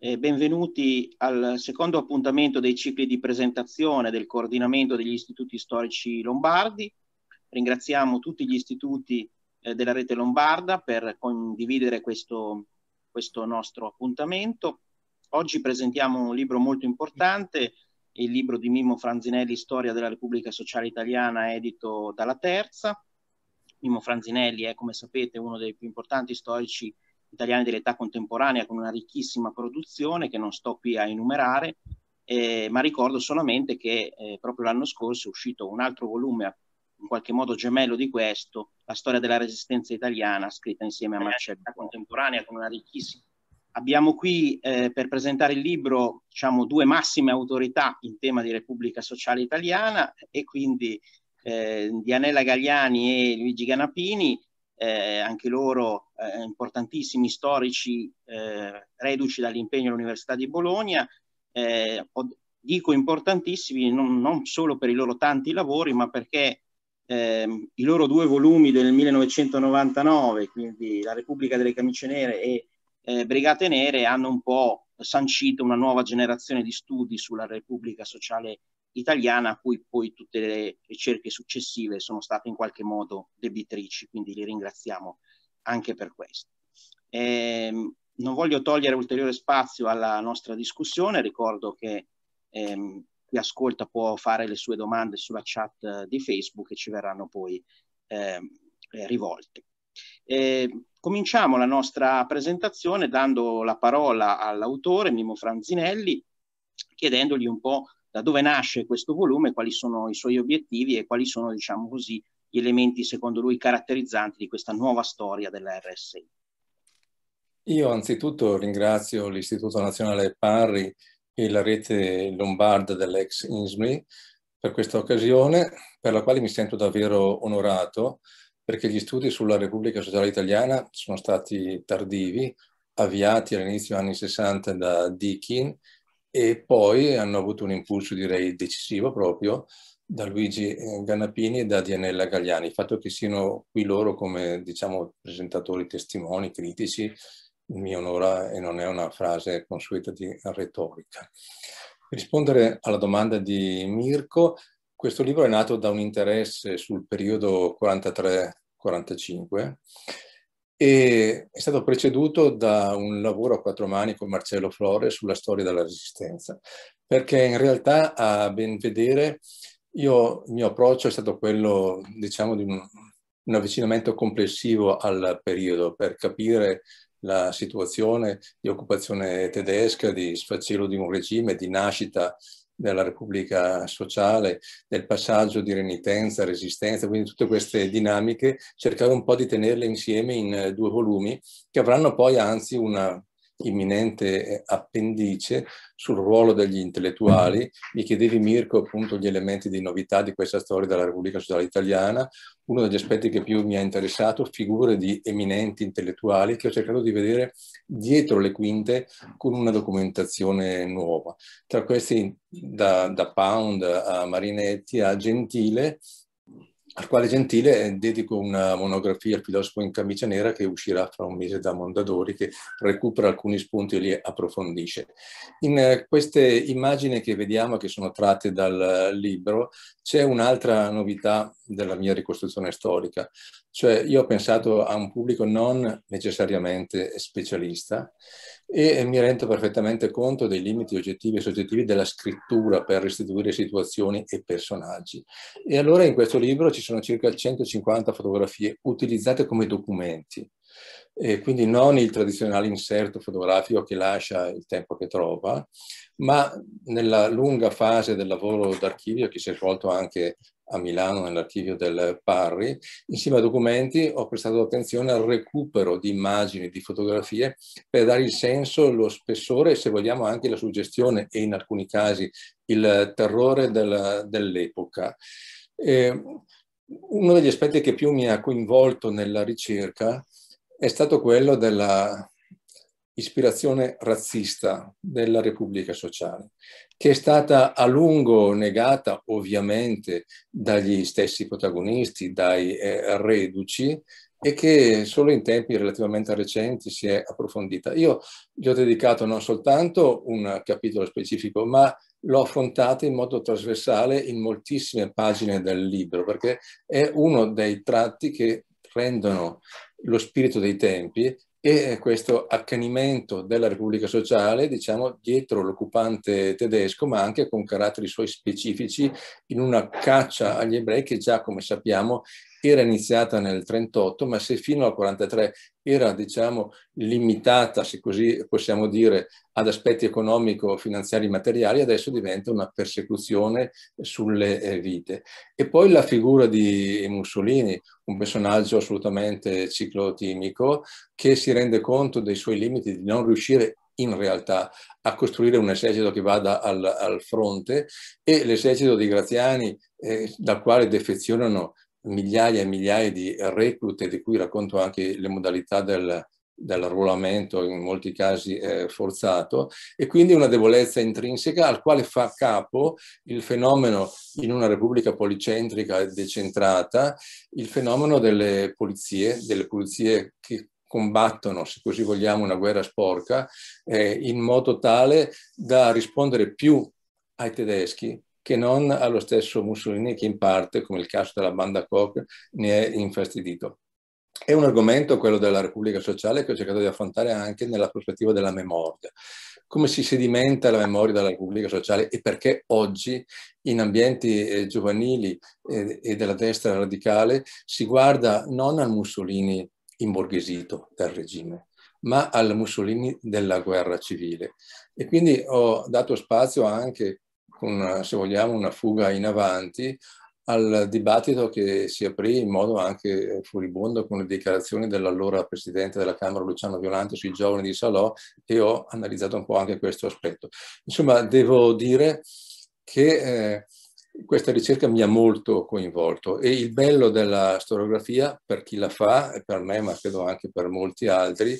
Eh, benvenuti al secondo appuntamento dei cicli di presentazione del coordinamento degli istituti storici lombardi. Ringraziamo tutti gli istituti eh, della rete lombarda per condividere questo, questo, nostro appuntamento. Oggi presentiamo un libro molto importante, il libro di Mimmo Franzinelli, Storia della Repubblica Sociale Italiana, edito dalla Terza. Mimmo Franzinelli è, come sapete, uno dei più importanti storici italiani italiani dell'età contemporanea con una ricchissima produzione che non sto qui a enumerare, eh, ma ricordo solamente che eh, proprio l'anno scorso è uscito un altro volume, in qualche modo gemello di questo, La storia della resistenza italiana, scritta insieme a Marcella, contemporanea con una ricchissima. Abbiamo qui eh, per presentare il libro diciamo, due massime autorità in tema di Repubblica Sociale Italiana e quindi eh, Dianella Gagliani e Luigi Ganapini, eh, anche loro eh, importantissimi storici eh, reduci dall'impegno all'Università di Bologna, eh, dico importantissimi non, non, solo per i loro tanti lavori, ma perché ehm, i loro due volumi del 1999, quindi La Repubblica delle Camicie Nere e eh, Brigate Nere, hanno un po' sancito una nuova generazione di studi sulla Repubblica Sociale italiana a cui poi tutte le ricerche successive sono state in qualche modo debitrici, quindi li ringraziamo anche per questo. Eh, non voglio togliere ulteriore spazio alla nostra discussione, ricordo che ehm, chi ascolta può fare le sue domande sulla chat di Facebook e ci verranno poi ehm, eh, rivolte. Eh, cominciamo la nostra presentazione dando la parola all'autore Mimo Franzinelli, chiedendogli un po' da dove nasce questo volume, quali sono i suoi obiettivi e quali sono, diciamo così, gli elementi secondo lui caratterizzanti di questa nuova storia della RSI. Io anzitutto ringrazio l'Istituto Nazionale Parri e la rete lombarda dell'ex INSMI per questa occasione, per la quale mi sento davvero onorato perché gli studi sulla Repubblica Sociale Italiana sono stati tardivi, avviati all'inizio degli anni 60 da Deakin e poi hanno avuto un impulso direi decisivo proprio da Luigi eh, Gannapini e da Dianella Gagliani. Il fatto che siano qui loro come diciamo presentatori, testimoni, critici, mi onora e non è una frase consueta di retorica. Per rispondere alla domanda di Mirko, questo libro è nato da un interesse sul periodo 43-45 e è stato preceduto da un lavoro a quattro mani con Marcello Flore sulla storia della resistenza, perché in realtà a ben vedere io, il mio approccio è stato quello, diciamo, di un, un avvicinamento complessivo al periodo per capire la situazione di occupazione tedesca, di sfacelo di un regime, di nascita della Repubblica Sociale, del passaggio di renitenza, resistenza, quindi tutte queste dinamiche, cercare un po' di tenerle insieme in eh, due volumi che avranno poi anzi una imminente appendice sul ruolo degli intellettuali. Mi chiedevi Mirko appunto gli elementi di novità di questa storia della Repubblica Sociale Italiana. Uno degli aspetti che più mi ha interessato, figure di eminenti intellettuali che ho cercato di vedere dietro le quinte con una documentazione nuova. Tra questi da, da Pound a Marinetti a Gentile al quale Gentile eh, dedico una monografia, Il filosofo in camicia nera, che uscirà fra un mese da Mondadori, che recupera alcuni spunti e li approfondisce. In eh, queste immagini che vediamo, che sono tratte dal eh, libro, c'è un'altra novità della mia ricostruzione storica, cioè io ho pensato a un pubblico non necessariamente specialista, e mi rendo perfettamente conto dei limiti oggettivi e soggettivi della scrittura per restituire situazioni e personaggi. E allora in questo libro ci sono circa 150 fotografie utilizzate come documenti, e quindi non il tradizionale inserto fotografico che lascia il tempo che trova, ma nella lunga fase del lavoro d'archivio che si è svolto anche a Milano nell'archivio del Parri, insieme a documenti ho prestato attenzione al recupero di immagini, di fotografie per dare il senso, lo spessore e se vogliamo anche la suggestione e in alcuni casi il terrore del, dell'epoca. Eh, uno degli aspetti che più mi ha coinvolto nella ricerca è stato quello della, ispirazione razzista della Repubblica Sociale, che è stata a lungo negata ovviamente dagli stessi protagonisti, dai eh, reduci, e che solo in tempi relativamente recenti si è approfondita. Io gli ho dedicato non soltanto un capitolo specifico, ma l'ho affrontata in modo trasversale in moltissime pagine del libro, perché è uno dei tratti che rendono lo spirito dei tempi e eh, questo accanimento della Repubblica Sociale, diciamo, dietro l'occupante tedesco, ma anche con caratteri suoi specifici, in una caccia agli ebrei che già, come sappiamo, era iniziata nel 1938, ma se fino al 1943 era diciamo, limitata, se così possiamo dire, ad aspetti economico-finanziari materiali, adesso diventa una persecuzione sulle eh, vite. E poi la figura di Mussolini, un personaggio assolutamente ciclotimico, che si rende conto dei suoi limiti di non riuscire in realtà a costruire un esercito che vada al, al fronte e l'esercito di Graziani eh, dal quale defezionano migliaia e migliaia di reclute, di cui racconto anche le modalità del, dell'arruolamento, in molti casi eh, forzato, e quindi una debolezza intrinseca al quale fa capo il fenomeno in una repubblica policentrica decentrata, il fenomeno delle polizie, delle polizie che combattono, se così vogliamo, una guerra sporca, eh, in modo tale da rispondere più ai tedeschi che non allo stesso Mussolini che in parte, come il caso della banda Koch, ne è infastidito. È un argomento, quello della Repubblica Sociale, che ho cercato di affrontare anche nella prospettiva della memoria. Come si sedimenta la memoria della Repubblica Sociale e perché oggi in ambienti eh, giovanili eh, e della destra radicale si guarda non al Mussolini imborghesito dal regime, ma al Mussolini della guerra civile. E quindi ho dato spazio anche con una, se vogliamo una fuga in avanti al dibattito che si aprì in modo anche furibondo con le dichiarazioni dell'allora Presidente della Camera Luciano Violante sui giovani di Salò e ho analizzato un po' anche questo aspetto. Insomma, devo dire che eh, questa ricerca mi ha molto coinvolto e il bello della storiografia, per chi la fa, per me ma credo anche per molti altri,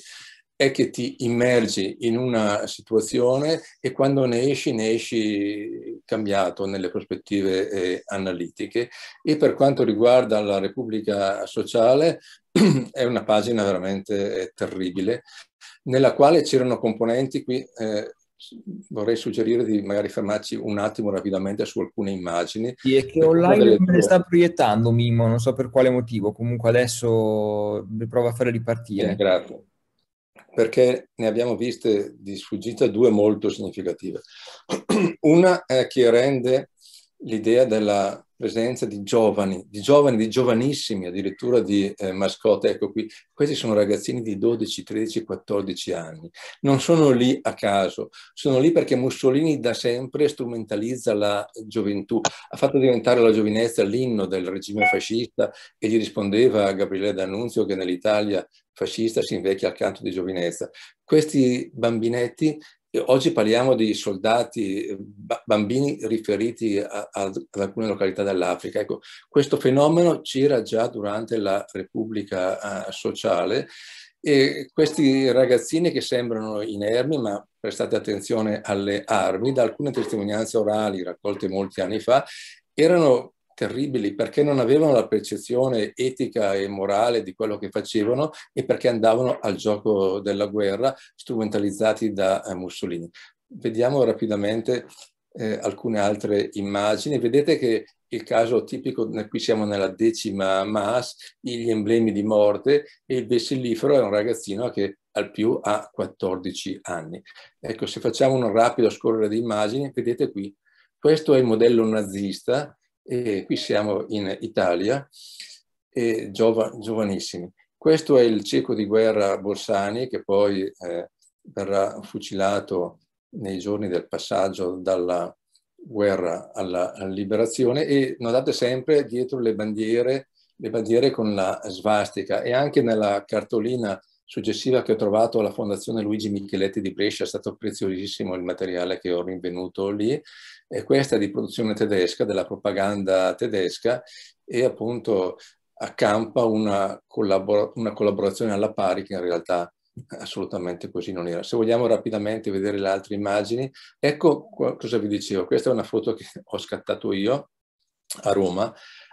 è che ti immergi in una situazione e quando ne esci, ne esci cambiato nelle prospettive eh, analitiche. E per quanto riguarda la Repubblica Sociale, è una pagina veramente eh, terribile, nella quale c'erano componenti qui. Eh, vorrei suggerire di magari fermarci un attimo rapidamente su alcune immagini. Sì, è che online me le sta proiettando Mimo, non so per quale motivo, comunque adesso provo a fare ripartire. Sì, grazie perché ne abbiamo viste di sfuggita due molto significative. Una è che rende l'idea della presenza di giovani, di giovani, di giovanissimi, addirittura di eh, mascotte. Ecco qui, questi sono ragazzini di 12, 13, 14 anni. Non sono lì a caso, sono lì perché Mussolini da sempre strumentalizza la gioventù. Ha fatto diventare la giovinezza l'inno del regime fascista e gli rispondeva a Gabriele D'Annunzio che nell'Italia fascista si invecchia al canto di giovinezza. Questi bambinetti, eh, oggi parliamo di soldati, eh, bambini riferiti a, a, ad alcune località dell'Africa. Ecco, questo fenomeno c'era già durante la Repubblica uh, Sociale e questi ragazzini che sembrano inermi, ma prestate attenzione alle armi, da alcune testimonianze orali raccolte molti anni fa, erano terribili perché non avevano la percezione etica e morale di quello che facevano e perché andavano al gioco della guerra strumentalizzati da eh, Mussolini. Vediamo rapidamente eh, alcune altre immagini. Vedete che il caso tipico, eh, qui siamo nella decima MAS, gli emblemi di morte e il vessilifero è un ragazzino che al più ha 14 anni. Ecco, se facciamo un rapido scorrere di immagini, vedete qui, questo è il modello nazista e qui siamo in Italia, e giova, giovanissimi. Questo è il cieco di guerra Borsani, che poi eh, verrà fucilato nei giorni del passaggio dalla guerra alla, alla liberazione e notate sempre dietro le bandiere, le bandiere con la svastica e anche nella cartolina successiva che ho trovato alla Fondazione Luigi Micheletti di Brescia, è stato preziosissimo il materiale che ho rinvenuto lì, è questa di produzione tedesca, della propaganda tedesca e appunto accampa una, collabor una collaborazione alla pari che in realtà assolutamente così non era. Se vogliamo rapidamente vedere le altre immagini, ecco cosa vi dicevo, questa è una foto che ho scattato io a Roma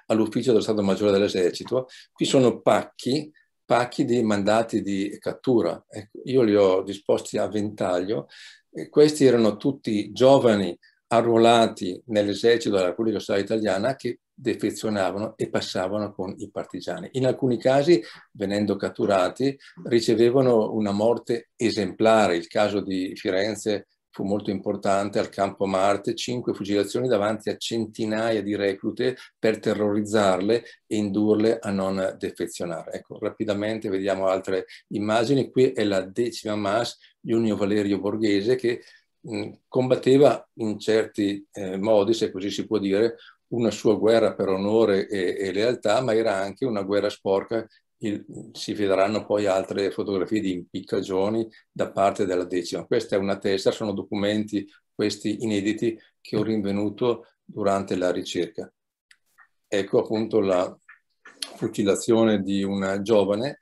all'ufficio dello Stato Maggiore dell'Esercito, qui sono pacchi pacchi di mandati di cattura. Ecco, io li ho disposti a ventaglio. E questi erano tutti giovani arruolati nell'esercito della Repubblica Sociale Italiana che defezionavano e passavano con i partigiani. In alcuni casi, venendo catturati, ricevevano una morte esemplare, il caso di Firenze fu molto importante al campo Marte, cinque fucilazioni davanti a centinaia di reclute per terrorizzarle e indurle a non defezionare. Ecco, rapidamente vediamo altre immagini. Qui è la decima mass di Junio Valerio Borghese, che mh, combatteva in certi eh, modi, se così si può dire, una sua guerra per onore e, e, lealtà, ma era anche una guerra sporca il, si vedranno poi altre fotografie di impiccagioni da parte della decima. Questa è una testa, sono documenti questi inediti che ho rinvenuto durante la ricerca. Ecco appunto la fucilazione di una giovane.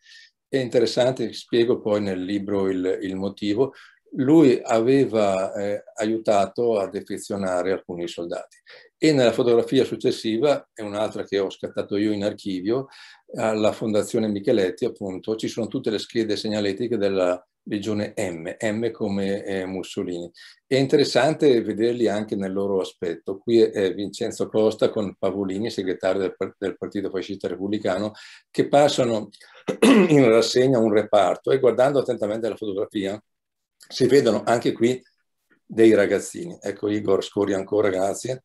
È interessante, spiego poi nel libro il, il motivo. Lui aveva eh, aiutato a defezionare alcuni soldati e nella fotografia successiva, è un'altra che ho scattato io in archivio, alla Fondazione Micheletti, appunto, ci sono tutte le schede segnaletiche della legione M, M come eh, Mussolini. È interessante vederli anche nel loro aspetto. Qui è Vincenzo Costa con Pavolini, segretario del, del Partito Fascista Repubblicano, che passano in rassegna un reparto e guardando attentamente la fotografia si vedono anche qui dei ragazzini. Ecco Igor, scorri ancora, grazie.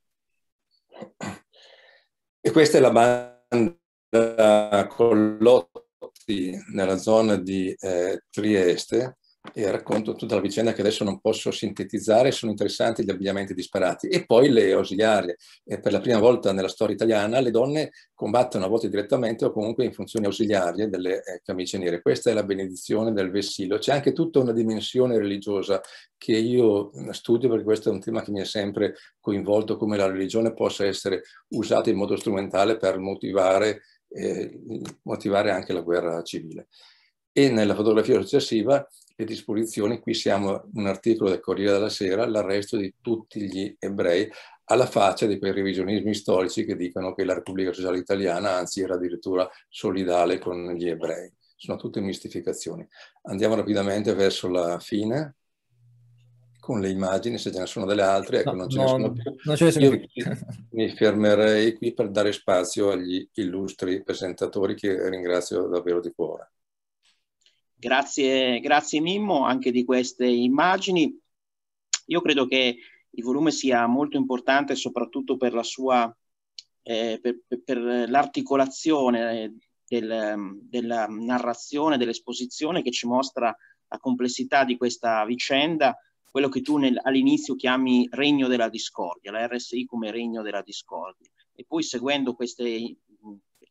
E questa è la banda eh, Collotti nella zona di eh, Trieste e racconto tutta la vicenda che adesso non posso sintetizzare, sono interessanti gli abbigliamenti disparati. E poi le ausiliarie. Eh, per la prima volta nella storia italiana le donne combattono a volte direttamente o comunque in funzioni ausiliarie delle eh, camicie nere. Questa è la benedizione del vessillo. C'è anche tutta una dimensione religiosa che io studio perché questo è un tema che mi ha sempre coinvolto, come la religione possa essere usata in modo strumentale per motivare Mm, motivare anche la guerra civile. E nella fotografia successiva, le disposizioni, qui siamo un articolo del Corriere della Sera, l'arresto di tutti gli ebrei alla faccia di quei revisionismi storici che dicono che la Repubblica Sociale Italiana anzi era addirittura solidale con gli ebrei. Sono tutte mistificazioni. Andiamo rapidamente verso la fine con le immagini, se ce ne sono delle altre, ecco, no, non ce ne sono più. Non ce ne sono più. mi fermerei qui per dare spazio agli illustri presentatori che ringrazio davvero di cuore. Grazie, grazie Mimmo anche di queste immagini. Io credo che il volume sia molto importante soprattutto per la sua eh, per, per l'articolazione eh, del, ehm, della narrazione, dell'esposizione che ci mostra la complessità di questa vicenda quello che tu nel, all'inizio chiami regno della discordia, la RSI come regno della discordia. E poi seguendo questi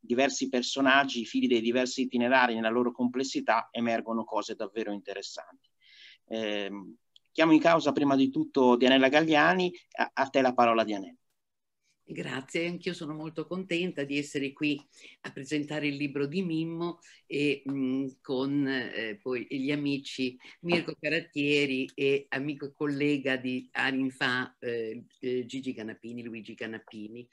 diversi personaggi, i figli dei diversi itinerari nella loro complessità, emergono cose davvero interessanti. Eh, chiamo in causa prima di tutto Dianella Gagliani, a, a te la parola Dianella. Grazie, anch'io sono molto contenta di essere qui a presentare il libro di Mimmo e mh, mm, con eh, poi gli amici Mirko Carattieri e amico e collega di anni fa eh, eh Gigi Canapini, Luigi Canapini.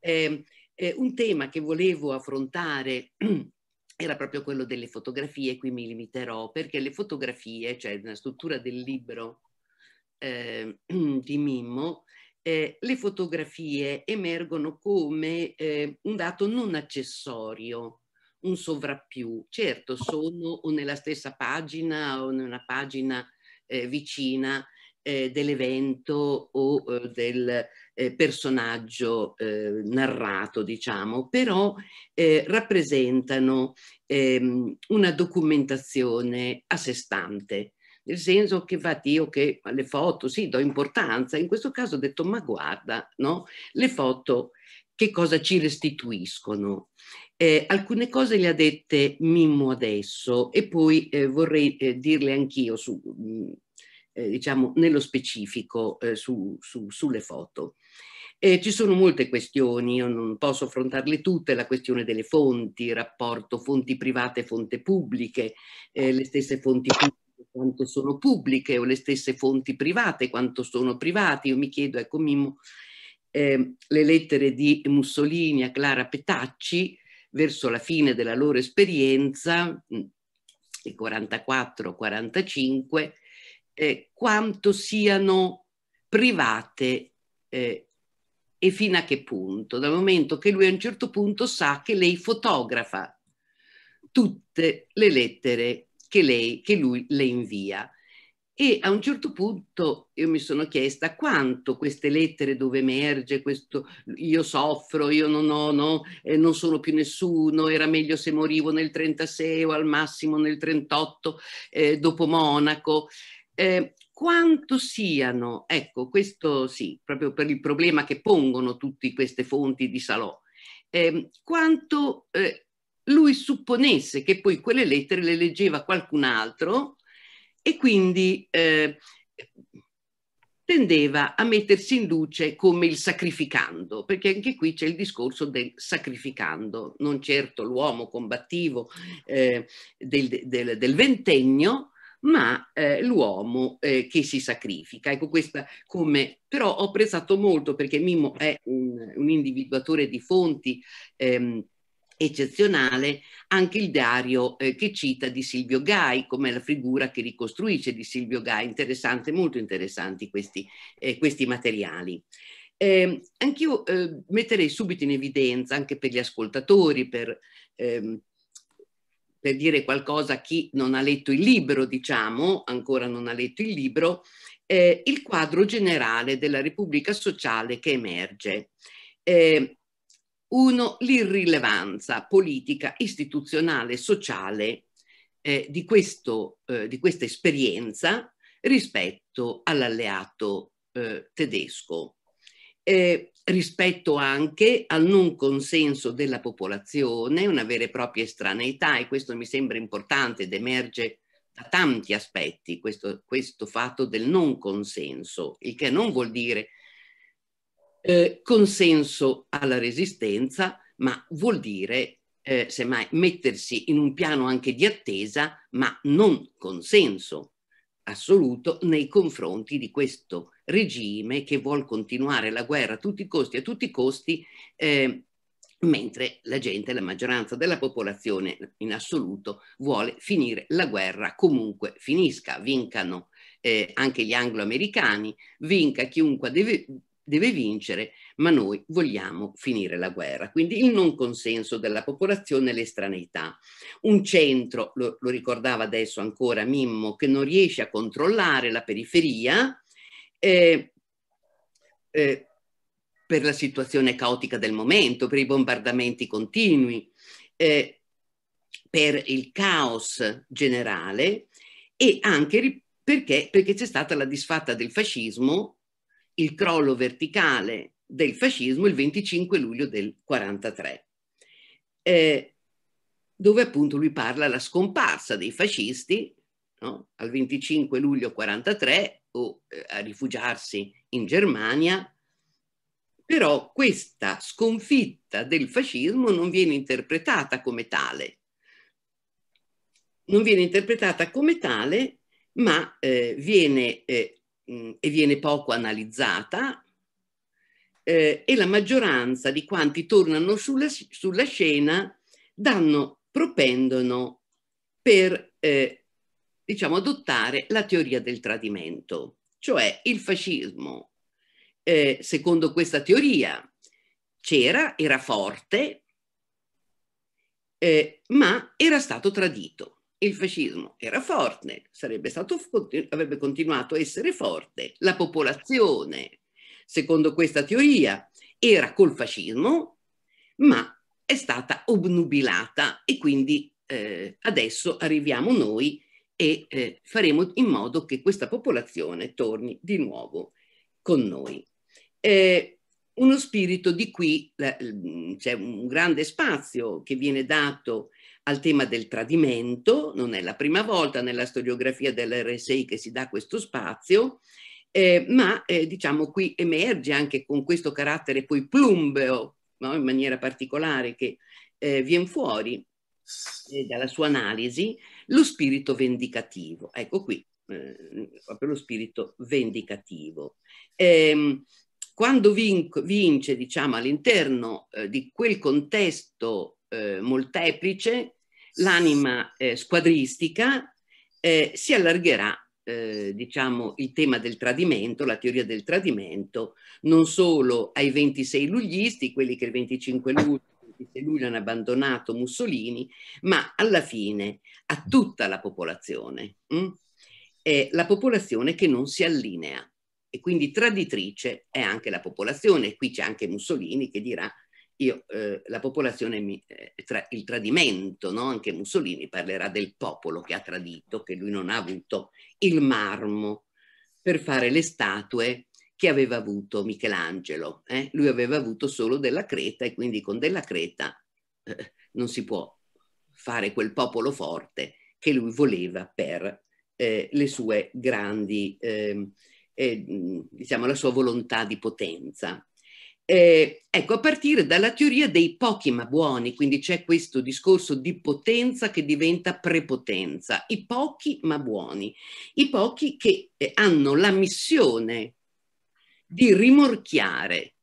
Ehm, eh, un tema che volevo affrontare era proprio quello delle fotografie, qui mi limiterò perché le fotografie, cioè la struttura del libro eh, di Mimmo, eh, le fotografie emergono come eh, un dato non accessorio, un sovrappiù. Certo, sono o nella stessa pagina o in una pagina eh, vicina eh, dell'evento o eh, del eh, personaggio narrato, diciamo, però rappresentano ehm, una documentazione a sé stante nel senso che va Dio che le foto, sì, do importanza, in questo caso ho detto ma guarda, no? le foto che cosa ci restituiscono. Eh, alcune cose le ha dette Mimmo adesso e poi eh, vorrei eh, dirle anch'io su, mh, mm, eh, diciamo, nello specifico eh, su, su, sulle foto. Eh, ci sono molte questioni, io non posso affrontarle tutte, la questione delle fonti, il rapporto fonti private e fonti pubbliche, le stesse fonti pubbliche quanto sono pubbliche o le stesse fonti private, quanto sono privati. Io mi chiedo, ecco Mimmo, eh, le lettere di Mussolini a Clara Petacci verso la fine della loro esperienza, mm, il 44-45, eh, quanto siano private eh, e fino a che punto, dal momento che lui a un certo punto sa che lei fotografa tutte le lettere che, lei, che lui le invia. E a un certo punto io mi sono chiesta quanto queste lettere dove emerge questo io soffro, io non ho, no, eh, non sono più nessuno, era meglio se morivo nel 36 o al massimo nel 38 eh, dopo Monaco. Eh, quanto siano, ecco questo sì, proprio per il problema che pongono tutte queste fonti di Salò, ehm, quanto eh, lui supponesse che poi quelle lettere le leggeva qualcun altro e quindi eh, tendeva a mettersi in luce come il sacrificando, perché anche qui c'è il discorso del sacrificando, non certo l'uomo combattivo eh, del, del, del, ventennio, ma eh, l'uomo eh, che si sacrifica. Ecco questa come, però ho apprezzato molto perché Mimmo è un, un individuatore di fonti ehm, eccezionale anche il diario eh, che cita di Silvio Gai, come la figura che ricostruisce di Silvio Gai, interessante, molto interessanti questi, eh, questi materiali. Eh, anch'io eh, metterei subito in evidenza, anche per gli ascoltatori, per, ehm, per dire qualcosa a chi non ha letto il libro, diciamo, ancora non ha letto il libro, eh, il quadro generale della Repubblica Sociale che emerge. Eh, uno, l'irrilevanza politica, istituzionale, sociale eh, di, questo, eh, di, questa esperienza rispetto all'alleato eh, tedesco, eh, rispetto anche al non consenso della popolazione, una vera e propria estraneità, e questo mi sembra importante ed emerge da tanti aspetti, questo, questo fatto del non consenso, il che non vuol dire eh, consenso alla resistenza, ma vuol dire eh, semmai mettersi in un piano anche di attesa, ma non consenso assoluto nei confronti di questo regime che vuole continuare la guerra a tutti i costi, a tutti i costi, eh, mentre la gente, la maggioranza della popolazione in assoluto vuole finire la guerra comunque finisca, vincano eh, anche gli anglo-americani, vinca chiunque deve, deve vincere, ma noi vogliamo finire la guerra. Quindi il non consenso della popolazione e l'estraneità. Un centro, lo, lo, ricordava adesso ancora Mimmo, che non riesce a controllare la periferia eh, eh, per la situazione caotica del momento, per i bombardamenti continui, eh, per il caos generale e anche perché, perché c'è stata la disfatta del fascismo il crollo verticale del fascismo il 25 luglio del 43, eh, dove appunto lui parla della scomparsa dei fascisti no? al 25 luglio 43 o eh, a rifugiarsi in Germania, però questa sconfitta del fascismo non viene interpretata come tale, non viene interpretata come tale, ma eh, viene eh, mh, mm, e viene poco analizzata, eh, e la maggioranza di quanti tornano sulla, sulla scena danno, propendono per eh, diciamo, adottare la teoria del tradimento, cioè il fascismo. Eh, secondo questa teoria c'era, era forte, eh, ma era stato tradito il fascismo era forte, stato, avrebbe continuato a essere forte. La popolazione, secondo questa teoria, era col fascismo, ma è stata obnubilata e quindi eh, adesso arriviamo noi e eh, faremo in modo che questa popolazione torni di nuovo con noi. Eh, uno spirito di qui, c'è un grande spazio che viene dato al tema del tradimento, non è la prima volta nella storiografia dell'RSI che si dà questo spazio, eh, ma eh, diciamo qui emerge anche con questo carattere poi plumbeo, no? in maniera particolare, che eh, viene fuori eh, dalla sua analisi, lo spirito vendicativo. Ecco qui, eh, proprio lo spirito vendicativo. Ehm, quando vinc vince, diciamo, all'interno eh, di quel contesto molteplice, l'anima eh, squadristica eh, si allargherà, eh, diciamo, il tema del tradimento, la teoria del tradimento, non solo ai 26 luglisti, quelli che il 25 luglio, il 26 luglio hanno abbandonato Mussolini, ma alla fine a tutta la popolazione, mh? Mm? la popolazione che non si allinea e quindi traditrice è anche la popolazione. Qui c'è anche Mussolini che dirà io, eh, la popolazione, mi, eh, tra, il tradimento, no? anche Mussolini parlerà del popolo che ha tradito, che lui non ha avuto il marmo per fare le statue che aveva avuto Michelangelo. Eh? Lui aveva avuto solo della creta e quindi con della creta eh, non si può fare quel popolo forte che lui voleva per eh, le sue grandi, ehm, mm, diciamo, la sua volontà di potenza. Eh, ecco, a partire dalla teoria dei pochi ma buoni, quindi c'è questo discorso di potenza che diventa prepotenza, i pochi ma buoni, i pochi che eh, hanno la missione di rimorchiare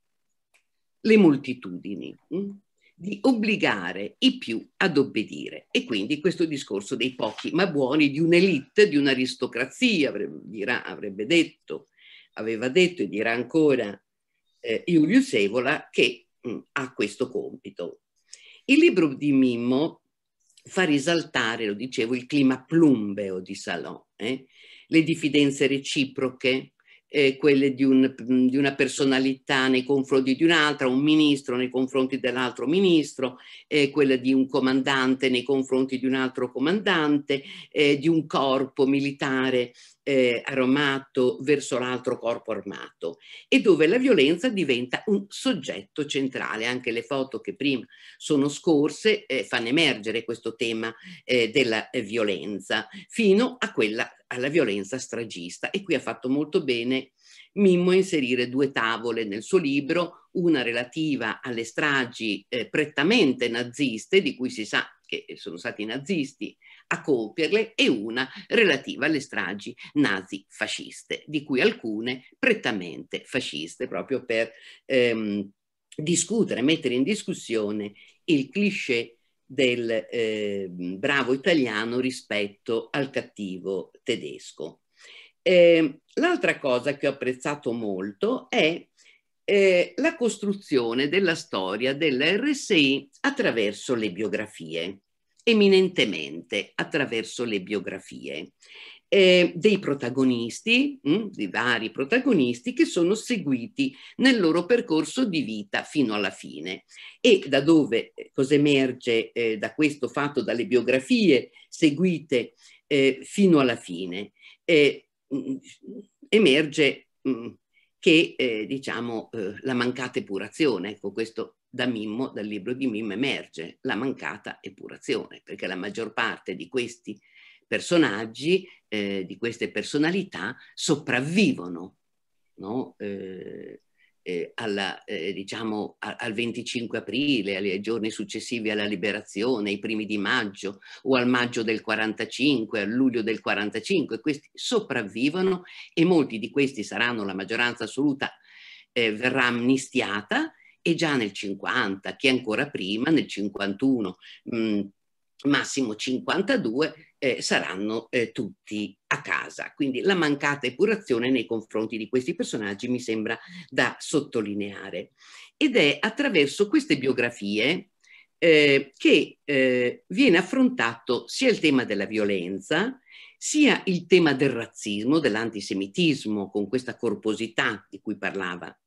le moltitudini, mh? Mm, di obbligare i più ad obbedire. E quindi questo discorso dei pochi ma buoni, di un'elite, di un'aristocrazia, avrebbe, dirà, avrebbe detto, aveva detto e dirà ancora eh, Julius Evola che mh, mm, ha questo compito. Il libro di Mimmo fa risaltare, lo dicevo, il clima plumbeo di Salò, eh? le diffidenze reciproche, eh, quelle di, un, mm, di, una personalità nei confronti di un'altra, un ministro nei confronti dell'altro ministro, eh, quella di un comandante nei confronti di un altro comandante, eh, di un corpo militare eh, armato verso l'altro corpo armato e dove la violenza diventa un soggetto centrale. Anche le foto che prima sono scorse eh, fanno emergere questo tema eh, della eh, violenza fino a quella alla violenza stragista e qui ha fatto molto bene Mimmo a inserire due tavole nel suo libro, una relativa alle stragi eh, prettamente naziste, di cui si sa che sono stati i nazisti a compierle e una relativa alle stragi nazi-fasciste, di cui alcune prettamente fasciste, proprio per ehm, discutere, mettere in discussione il cliché del eh, bravo italiano rispetto al cattivo tedesco. Eh, l'altra cosa che ho apprezzato molto è eh, la costruzione della storia della RSI attraverso le biografie eminentemente attraverso le biografie eh, dei protagonisti, mh, mm, di vari protagonisti che sono seguiti nel loro percorso di vita fino alla fine. E da dove eh, cosa emerge eh, da questo fatto, dalle biografie seguite eh, fino alla fine? Mh, eh, mm, mm, emerge mh, che eh, diciamo la mancata epurazione, ecco questo da Mimmo, dal libro di Mimmo emerge la mancata epurazione, perché la maggior parte di questi personaggi, eh, di queste personalità, sopravvivono no? eh, eh, alla, eh, diciamo, a, al 25 aprile, ai giorni successivi alla liberazione, ai primi di maggio o al maggio del 45, al luglio del 45, questi sopravvivono e molti di questi saranno la maggioranza assoluta, eh, verrà amnistiata e già nel 50, chi ancora prima, nel 51, mh, mm, massimo 52, eh, saranno eh, tutti a casa. Quindi la mancata epurazione nei confronti di questi personaggi mi sembra da sottolineare. Ed è attraverso queste biografie eh, che eh, viene affrontato sia il tema della violenza, sia il tema del razzismo, dell'antisemitismo, con questa corposità di cui parlava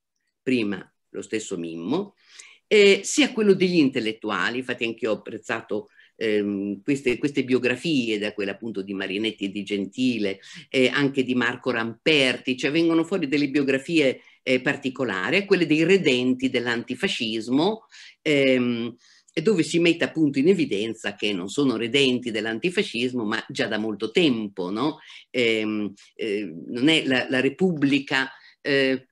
prima lo stesso Mimmo, eh, sia quello degli intellettuali, infatti anch'io ho apprezzato ehm, queste, queste, biografie, da quella appunto di Marinetti e di Gentile, eh, anche di Marco Ramperti, cioè vengono fuori delle biografie eh, particolari, quelle dei redenti dell'antifascismo, ehm, dove si mette appunto in evidenza che non sono redenti dell'antifascismo, ma già da molto tempo, no? ehm, eh, non è la, la Repubblica eh,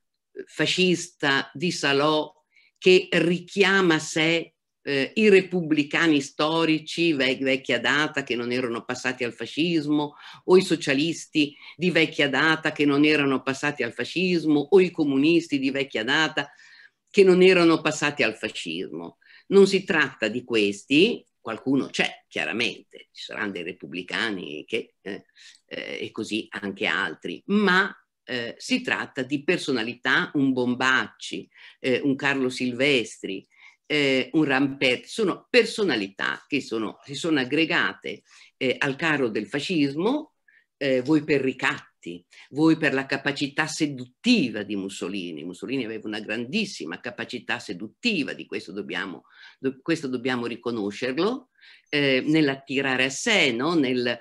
fascista di Salò che richiama a sé eh, i repubblicani storici, vec- vecchia data, che non erano passati al fascismo, o i socialisti di vecchia data che non erano passati al fascismo, o i comunisti di vecchia data che non erano passati al fascismo. Non si tratta di questi, qualcuno c'è chiaramente, ci saranno dei repubblicani che, eh, eh, e così anche altri, ma eh, si tratta di personalità, un Bombacci, eh, un Carlo Silvestri, eh, un Rampetti, sono personalità che sono, si sono aggregate eh, al carro del fascismo, eh, voi per ricatti, voi per la capacità seduttiva di Mussolini. Mussolini aveva una grandissima capacità seduttiva, di questo dobbiamo, do, questo dobbiamo riconoscerlo, eh, nell'attirare a sé, no? nel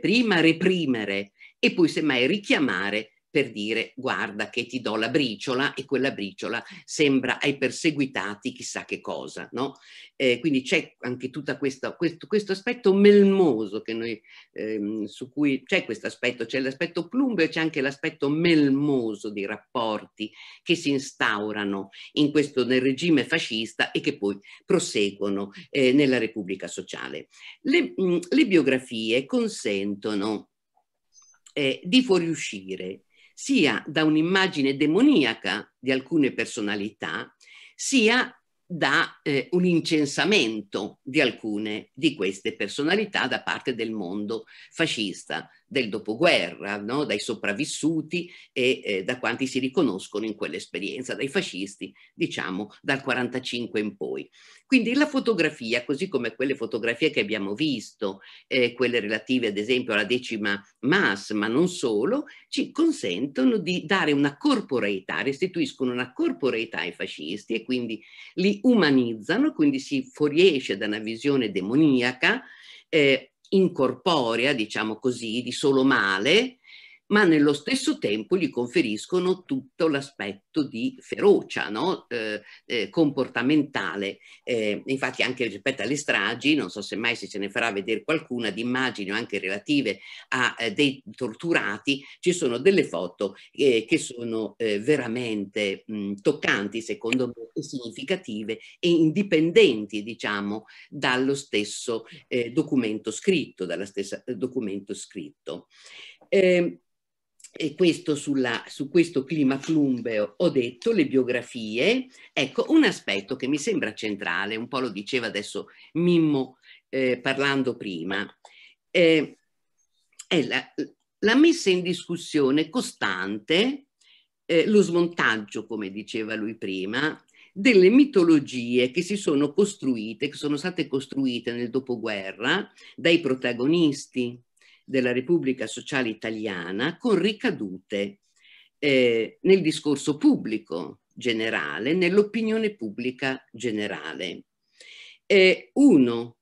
prima reprimere e poi semmai richiamare per dire guarda che ti do la briciola e quella briciola sembra ai perseguitati chissà che cosa, no? Eh, quindi c'è anche tutto questo, questo, aspetto melmoso che noi, ehm, su cui c'è questo aspetto, c'è l'aspetto plumbeo, c'è anche l'aspetto melmoso dei rapporti che si instaurano in questo, nel regime fascista e che poi proseguono eh, nella Repubblica Sociale. Le, mh, le biografie consentono eh, di fuoriuscire sia da un'immagine demoniaca di alcune personalità, sia da eh, un incensamento di alcune di queste personalità da parte del mondo fascista, del dopoguerra, no? dai sopravvissuti e eh, da quanti si riconoscono in quell'esperienza, dai fascisti, diciamo, dal 45 in poi. Quindi la fotografia, così come quelle fotografie che abbiamo visto, eh, quelle relative ad esempio alla decima mass, ma non solo, ci consentono di dare una corporeità, restituiscono una corporeità ai fascisti e quindi li umanizzano, quindi si fuoriesce da una visione demoniaca, eh, incorporea, diciamo così, di solo male, ma nello stesso tempo gli conferiscono tutto l'aspetto di ferocia no? eh, eh, comportamentale. Eh, infatti anche rispetto alle stragi, non so se mai se ce ne farà vedere qualcuna di immagini anche relative a eh, dei torturati, ci sono delle foto eh, che sono eh, veramente mh, toccanti secondo me e significative e indipendenti diciamo dallo stesso documento scritto, dalla stessa documento scritto. Eh, e questo sulla, su questo clima plumbeo ho detto le biografie, ecco un aspetto che mi sembra centrale, un po' lo diceva adesso Mimmo eh, parlando prima, eh, è la, la, messa in discussione costante, eh, lo smontaggio, come diceva lui prima, delle mitologie che si sono costruite, che sono state costruite nel dopoguerra dai protagonisti della Repubblica Sociale Italiana con ricadute eh, nel discorso pubblico generale, nell'opinione pubblica generale. Eh, uno,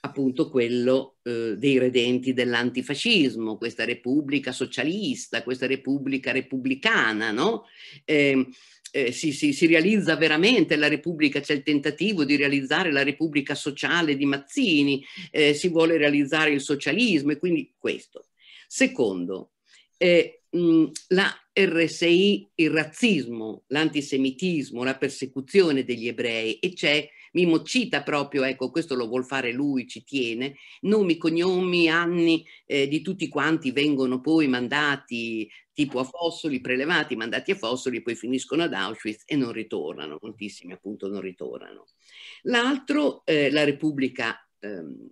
appunto quello eh, dei redenti dell'antifascismo, questa repubblica socialista, questa repubblica repubblicana, no? Eh, eh, si, si, si, realizza veramente la Repubblica, c'è il tentativo di realizzare la Repubblica sociale di Mazzini, eh, si vuole realizzare il socialismo e quindi questo. Secondo, eh, mh, la RSI, il razzismo, l'antisemitismo, la persecuzione degli ebrei e c'è Mimmo cita proprio, ecco, questo lo vuol fare lui, ci tiene, nomi, cognomi, anni eh, di tutti quanti vengono poi mandati tipo a fossoli, prelevati, mandati a fossoli, poi finiscono ad Auschwitz e non ritornano, moltissimi appunto non ritornano. L'altro, eh, la Repubblica ehm,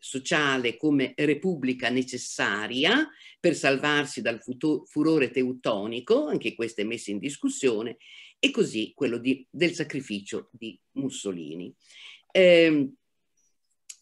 sociale come repubblica necessaria per salvarsi dal furore teutonico, anche questo è messo in discussione, e così quello di, del sacrificio di Mussolini. Eh,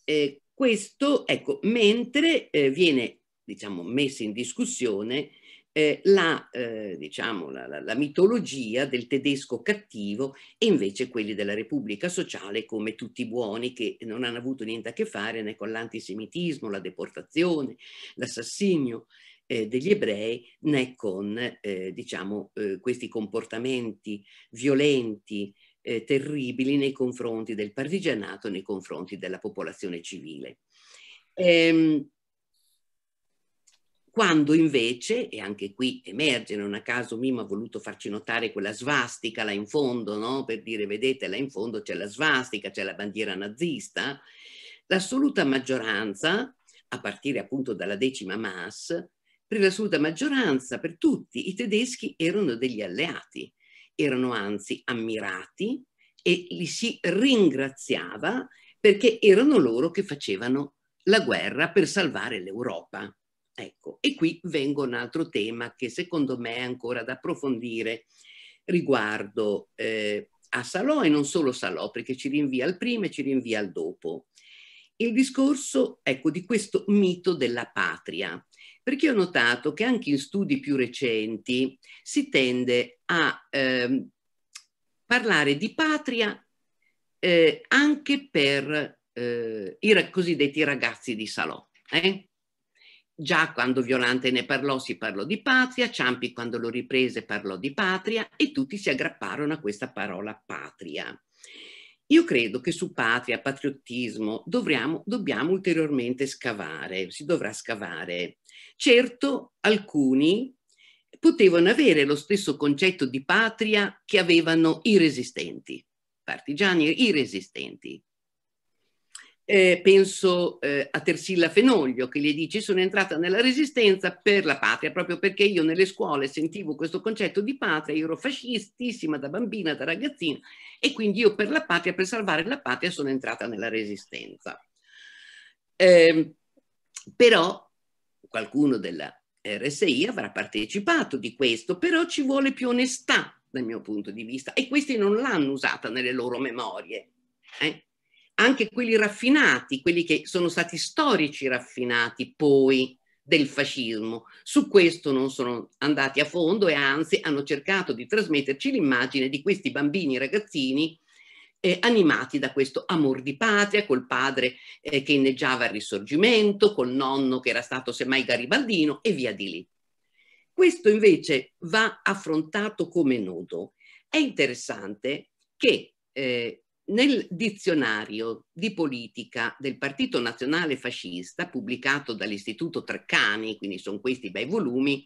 eh, questo, ecco, mentre eh, viene diciamo, messa in discussione eh, la, eh, diciamo, la, la, la, mitologia del tedesco cattivo e invece quelli della Repubblica Sociale come tutti buoni che non hanno avuto niente a che fare né con l'antisemitismo, la deportazione, l'assassinio eh, degli ebrei né con eh, diciamo, eh, questi comportamenti violenti, eh, terribili nei confronti del partigianato, nei confronti della popolazione civile. Ehm, quando invece, e anche qui emerge, non a caso Mimo ha voluto farci notare quella svastica là in fondo, no? per dire vedete là in fondo c'è la svastica, c'è la bandiera nazista, l'assoluta maggioranza, a partire appunto dalla decima MAS, per l'assoluta maggioranza, per tutti, i tedeschi erano degli alleati, erano anzi ammirati e li si ringraziava perché erano loro che facevano la guerra per salvare l'Europa. Ecco, e qui vengo a un altro tema che secondo me è ancora da approfondire riguardo eh, a Salò e non solo Salò, perché ci rinvia al prima e ci rinvia al dopo. Il discorso, ecco, di questo mito della patria, perché ho notato che anche in studi più recenti si tende a ehm, parlare di patria eh, anche per eh, i cosiddetti ragazzi di Salò. Eh? Già quando Violante ne parlò si parlò di patria, Ciampi quando lo riprese parlò di patria e tutti si aggrapparono a questa parola patria. Io credo che su patria, patriottismo, dovremo, dobbiamo ulteriormente scavare, si dovrà scavare. Certo, alcuni potevano avere lo stesso concetto di patria che avevano i resistenti, partigiani i resistenti. Eh, penso eh, a Tersilla Fenoglio che le dice sono entrata nella resistenza per la patria, proprio perché io nelle scuole sentivo questo concetto di patria, io ero fascistissima da bambina, da ragazzina e quindi io per la patria, per salvare la patria sono entrata nella resistenza. Eh, però qualcuno della RSI avrà partecipato di questo, però ci vuole più onestà dal mio punto di vista e questi non l'hanno usata nelle loro memorie. Eh? anche quelli raffinati, quelli che sono stati storici raffinati poi del fascismo. Su questo non sono andati a fondo e anzi hanno cercato di trasmetterci l'immagine di questi bambini ragazzini eh, animati da questo amor di patria, col padre eh, che inneggiava il risorgimento, col nonno che era stato semmai garibaldino e via di lì. Questo invece va affrontato come nodo. È interessante che eh, nel dizionario di politica del Partito Nazionale Fascista, pubblicato dall'Istituto Treccani, quindi sono questi bei volumi,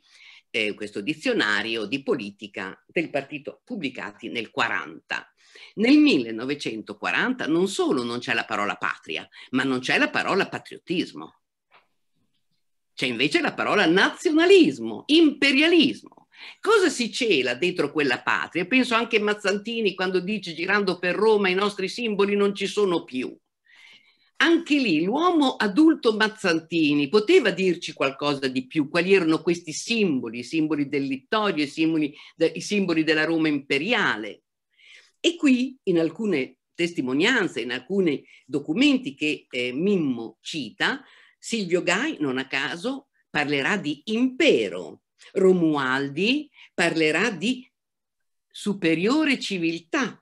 eh, questo dizionario di politica del partito pubblicati nel 40. Nel 1940 non solo non c'è la parola patria, ma non c'è la parola patriottismo. C'è invece la parola nazionalismo, imperialismo. Cosa si cela dentro quella patria? Penso anche Mazzantini quando dice girando per Roma i nostri simboli non ci sono più. Anche lì l'uomo adulto Mazzantini poteva dirci qualcosa di più, quali erano questi simboli, i simboli del Littorio, i simboli, de, i simboli della Roma imperiale. E qui in alcune testimonianze, in alcuni documenti che eh, Mimmo cita, Silvio Gai, non a caso, parlerà di impero, Romualdi parlerà di superiore civiltà.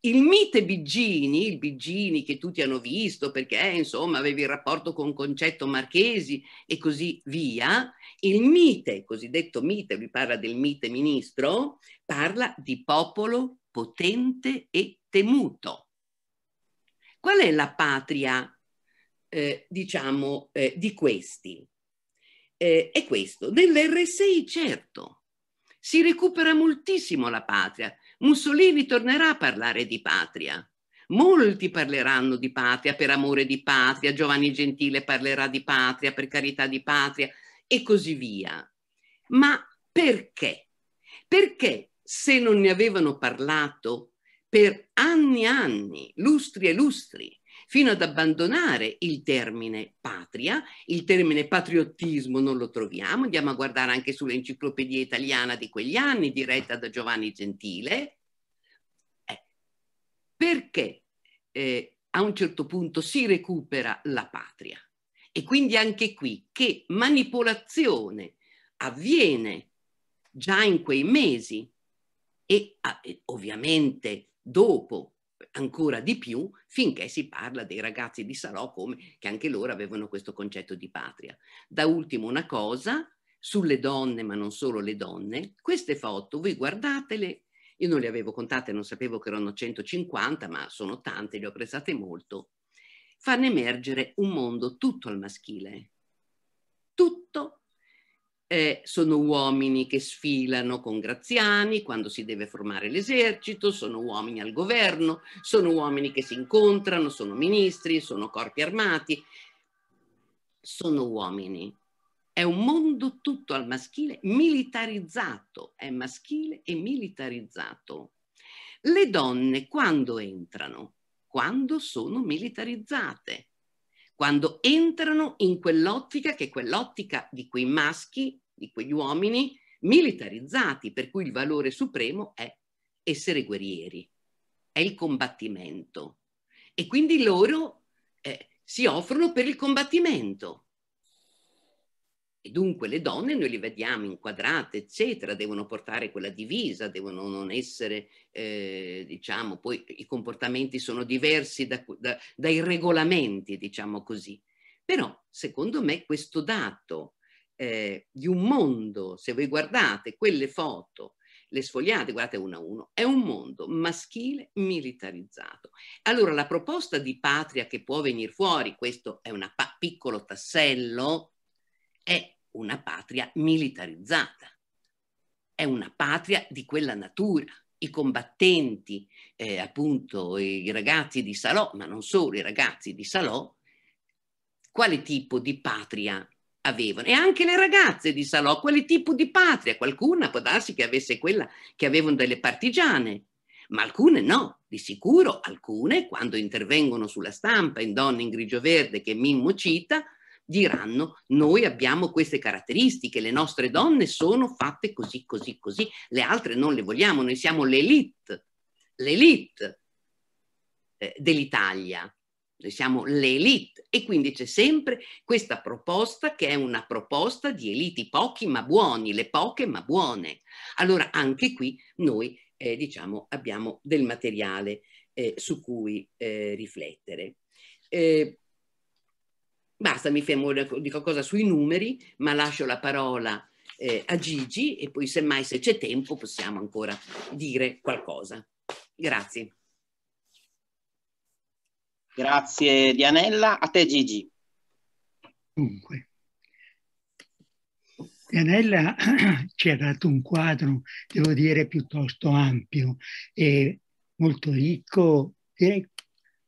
Il mite Biggini, il Biggini che tutti hanno visto perché insomma avevi il rapporto con Concetto Marchesi e così via, il mite, cosiddetto mite, vi parla del mite ministro, parla di popolo potente e temuto. Qual è la patria, eh, diciamo, eh, di questi? eh, è questo. Nell'RSI certo si recupera moltissimo la patria. Mussolini tornerà a parlare di patria. Molti parleranno di patria per amore di patria, Giovanni Gentile parlerà di patria per carità di patria e così via. Ma perché? Perché se non ne avevano parlato per anni e anni, lustri e lustri, fino ad abbandonare il termine patria, il termine patriottismo non lo troviamo, andiamo a guardare anche sull'enciclopedia italiana di quegli anni, diretta da Giovanni Gentile, eh, perché eh, a un certo punto si recupera la patria. E quindi anche qui che manipolazione avviene già in quei mesi e, ah, e ovviamente dopo ancora di più finché si parla dei ragazzi di Salò come che anche loro avevano questo concetto di patria. Da ultimo una cosa sulle donne, ma non solo le donne, queste foto voi guardatele, io non le avevo contate, non sapevo che erano 150, ma sono tante, le ho apprezzate molto, fanno emergere un mondo tutto al maschile, tutto eh, sono uomini che sfilano con Graziani quando si deve formare l'esercito, sono uomini al governo, sono uomini che si incontrano, sono ministri, sono corpi armati, sono uomini. È un mondo tutto al maschile, militarizzato, è maschile e militarizzato. Le donne quando entrano? Quando sono militarizzate quando entrano in quell'ottica che è quell'ottica di quei maschi, di quegli uomini militarizzati, per cui il valore supremo è essere guerrieri, è il combattimento. E quindi loro eh, si offrono per il combattimento. E dunque le donne noi le vediamo inquadrate, eccetera, devono portare quella divisa, devono non essere, eh, diciamo, poi i comportamenti sono diversi da, da, dai regolamenti, diciamo così. Però, secondo me, questo dato eh, di un mondo, se voi guardate quelle foto, le sfogliate, guardate uno a uno, è un mondo maschile militarizzato. Allora la proposta di patria che può venire fuori, questo è un pa- piccolo tassello, è una patria militarizzata, è una patria di quella natura. I combattenti, eh, appunto i ragazzi di Salò, ma non solo i ragazzi di Salò, quale tipo di patria avevano? E anche le ragazze di Salò, quale tipo di patria? Qualcuna può darsi che avesse quella che avevano delle partigiane, ma alcune no, di sicuro alcune quando intervengono sulla stampa in Donne in Grigio Verde che Mimmo cita, diranno noi abbiamo queste caratteristiche, le nostre donne sono fatte così, così, così, le altre non le vogliamo, noi siamo l'elite, l'elite eh, dell'Italia, noi siamo l'elite e quindi c'è sempre questa proposta che è una proposta di eliti pochi ma buoni, le poche ma buone. Allora anche qui noi eh, diciamo abbiamo del materiale eh, su cui eh, riflettere. Eh, Basta, mi fermo, dico cosa sui numeri, ma lascio la parola eh, a Gigi e poi semmai se c'è tempo possiamo ancora dire qualcosa. Grazie. Grazie Dianella, a te Gigi. Dunque, Dianella ci ha dato un quadro, devo dire, piuttosto ampio e molto ricco, direi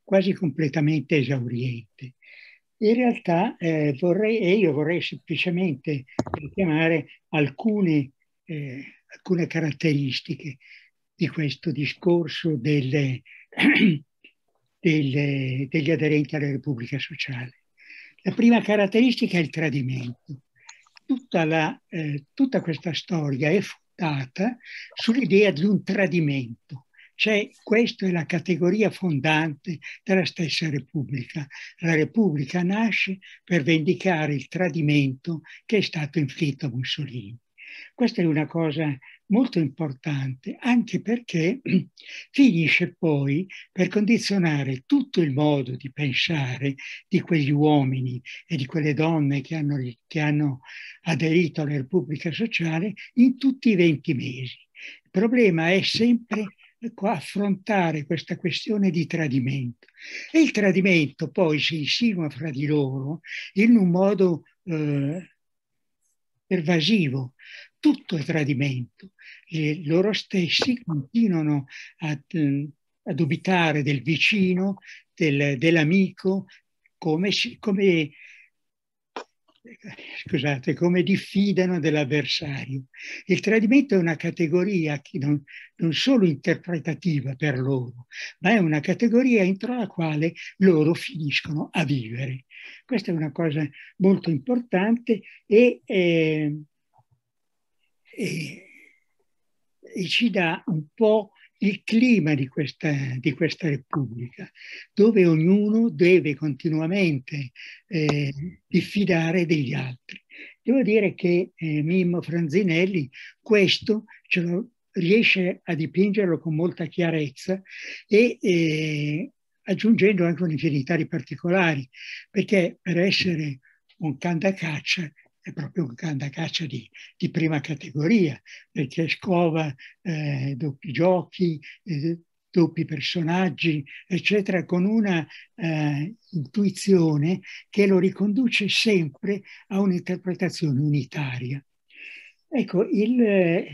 quasi completamente esauriente. In realtà eh, vorrei, e io vorrei semplicemente richiamare alcune, eh, alcune caratteristiche di questo discorso delle, delle, degli aderenti alla Repubblica Sociale. La prima caratteristica è il tradimento. Tutta, la, eh, tutta questa storia è fondata sull'idea di un tradimento, cioè, questa è la categoria fondante della stessa Repubblica. La Repubblica nasce per vendicare il tradimento che è stato inflitto a Mussolini. Questa è una cosa molto importante, anche perché finisce poi per condizionare tutto il modo di pensare di quegli uomini e di quelle donne che hanno, che hanno aderito alla Repubblica Sociale in tutti i 20 mesi. Il problema è sempre Ecco, affrontare questa questione di tradimento. E il tradimento poi si insinua fra di loro in un modo eh, pervasivo. Tutto è tradimento. E loro stessi continuano a, mm, a dubitare del vicino, del, dell'amico, come, si, come scusate, come diffidano dell'avversario. Il tradimento è una categoria non, non, solo interpretativa per loro, ma è una categoria entro la quale loro finiscono a vivere. Questa è una cosa molto importante e, eh, e, e ci dà un po' il clima di questa, di questa Repubblica, dove ognuno deve continuamente eh, diffidare degli altri. Devo dire che eh, Mimmo Franzinelli questo ce lo riesce a dipingerlo con molta chiarezza e eh, aggiungendo anche un'infinità di particolari, perché per essere un cantacaccia è proprio un caccia di, di prima categoria, perché scova eh, doppi giochi, eh, doppi personaggi, eccetera, con una eh, intuizione che lo riconduce sempre a un'interpretazione unitaria. Ecco, il, eh,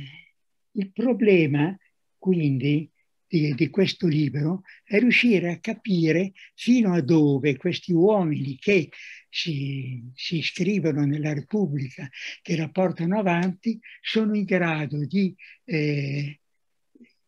il problema quindi di, di, questo libro è riuscire a capire fino a dove questi uomini che si, si iscrivono nella Repubblica, che la portano avanti, sono in grado di, eh,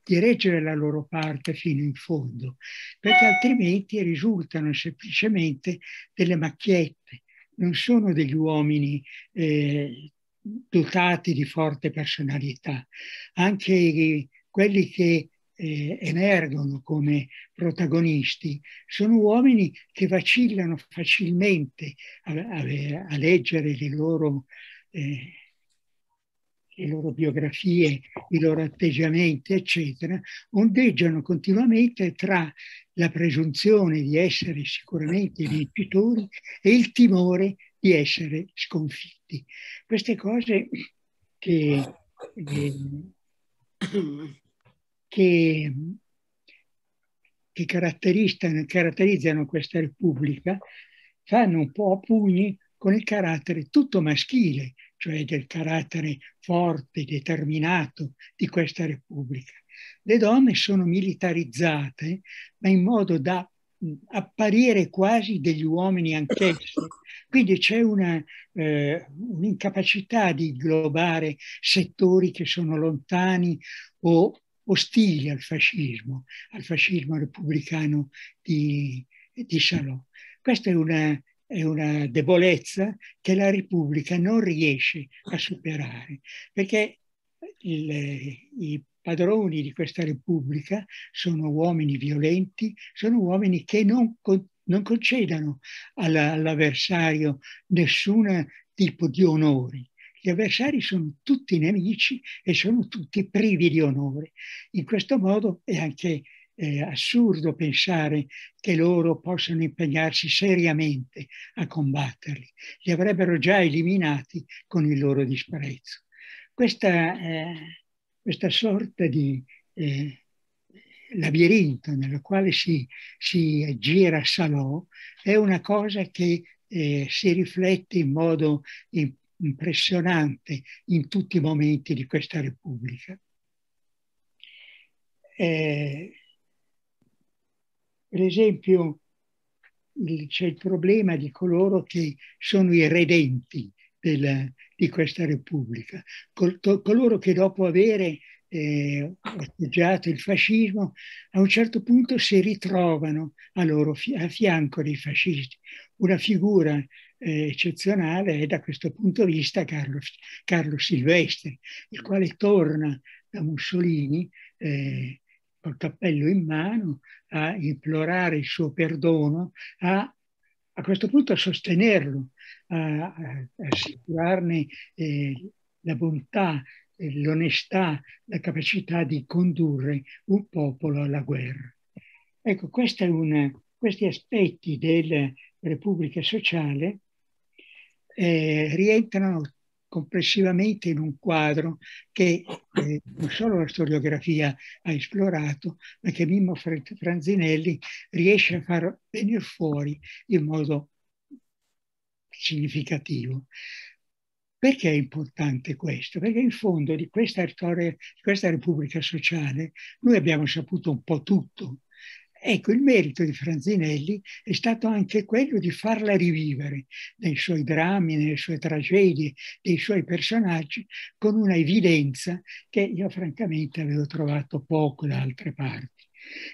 di reggere la loro parte fino in fondo, perché altrimenti risultano semplicemente delle macchiette, non sono degli uomini eh, dotati di forte personalità. Anche quelli che eh, emergono come protagonisti sono uomini che vacillano facilmente a, a, a leggere le loro, eh, le loro biografie, i loro atteggiamenti, eccetera, ondeggiano continuamente tra la presunzione di essere sicuramente vincitori e il timore di essere sconfitti. Queste cose che... Eh, che, che caratterizzano, caratterizzano questa Repubblica fanno un po' a pugni con il carattere tutto maschile, cioè del carattere forte, determinato di questa Repubblica. Le donne sono militarizzate, ma in modo da apparire quasi degli uomini anch'essi. Quindi c'è eh, un'incapacità di globare settori che sono lontani o ostili al fascismo, al fascismo repubblicano di, di Salò. Questa è una, è una debolezza che la Repubblica non riesce a superare, perché il, i padroni di questa Repubblica sono uomini violenti, sono uomini che non, non concedano all'avversario nessun tipo di onori. Gli avversari sono tutti nemici e sono tutti privi di onore. In questo modo è anche eh, assurdo pensare che loro possano impegnarsi seriamente a combatterli. Li avrebbero già eliminati con il loro disprezzo. Questa, eh, questa sorta di eh, labirinto nel quale si, si, gira Salò è una cosa che eh, si riflette in modo in, impressionante in tutti i momenti di questa Repubblica. Eh, per esempio, c'è il problema di coloro che sono i redenti della, di questa Repubblica, Col, to, coloro che dopo avere eh, osteggiato il fascismo, a un certo punto si ritrovano a, loro, a fianco dei fascisti. Una figura eh, eccezionale è da questo punto di vista Carlo, Carlo Silvestri, il mm. quale torna da Mussolini eh, col cappello in mano a implorare il suo perdono, a a questo punto a sostenerlo, a, a assicurarne eh, la bontà, l'onestà, la capacità di condurre un popolo alla guerra. Ecco, una, questi aspetti della Repubblica Sociale eh, rientrano complessivamente in un quadro che eh, non solo la storiografia ha esplorato, ma che Mimmo Franzinelli riesce a far venire fuori in modo significativo. Perché è importante questo? Perché in fondo di questa, storia, di questa Repubblica Sociale noi abbiamo saputo un po' tutto, Ecco, il merito di Franzinelli è stato anche quello di farla rivivere nei suoi drammi, nelle sue tragedie, nei suoi personaggi, con una evidenza che io francamente avevo trovato poco da altre parti.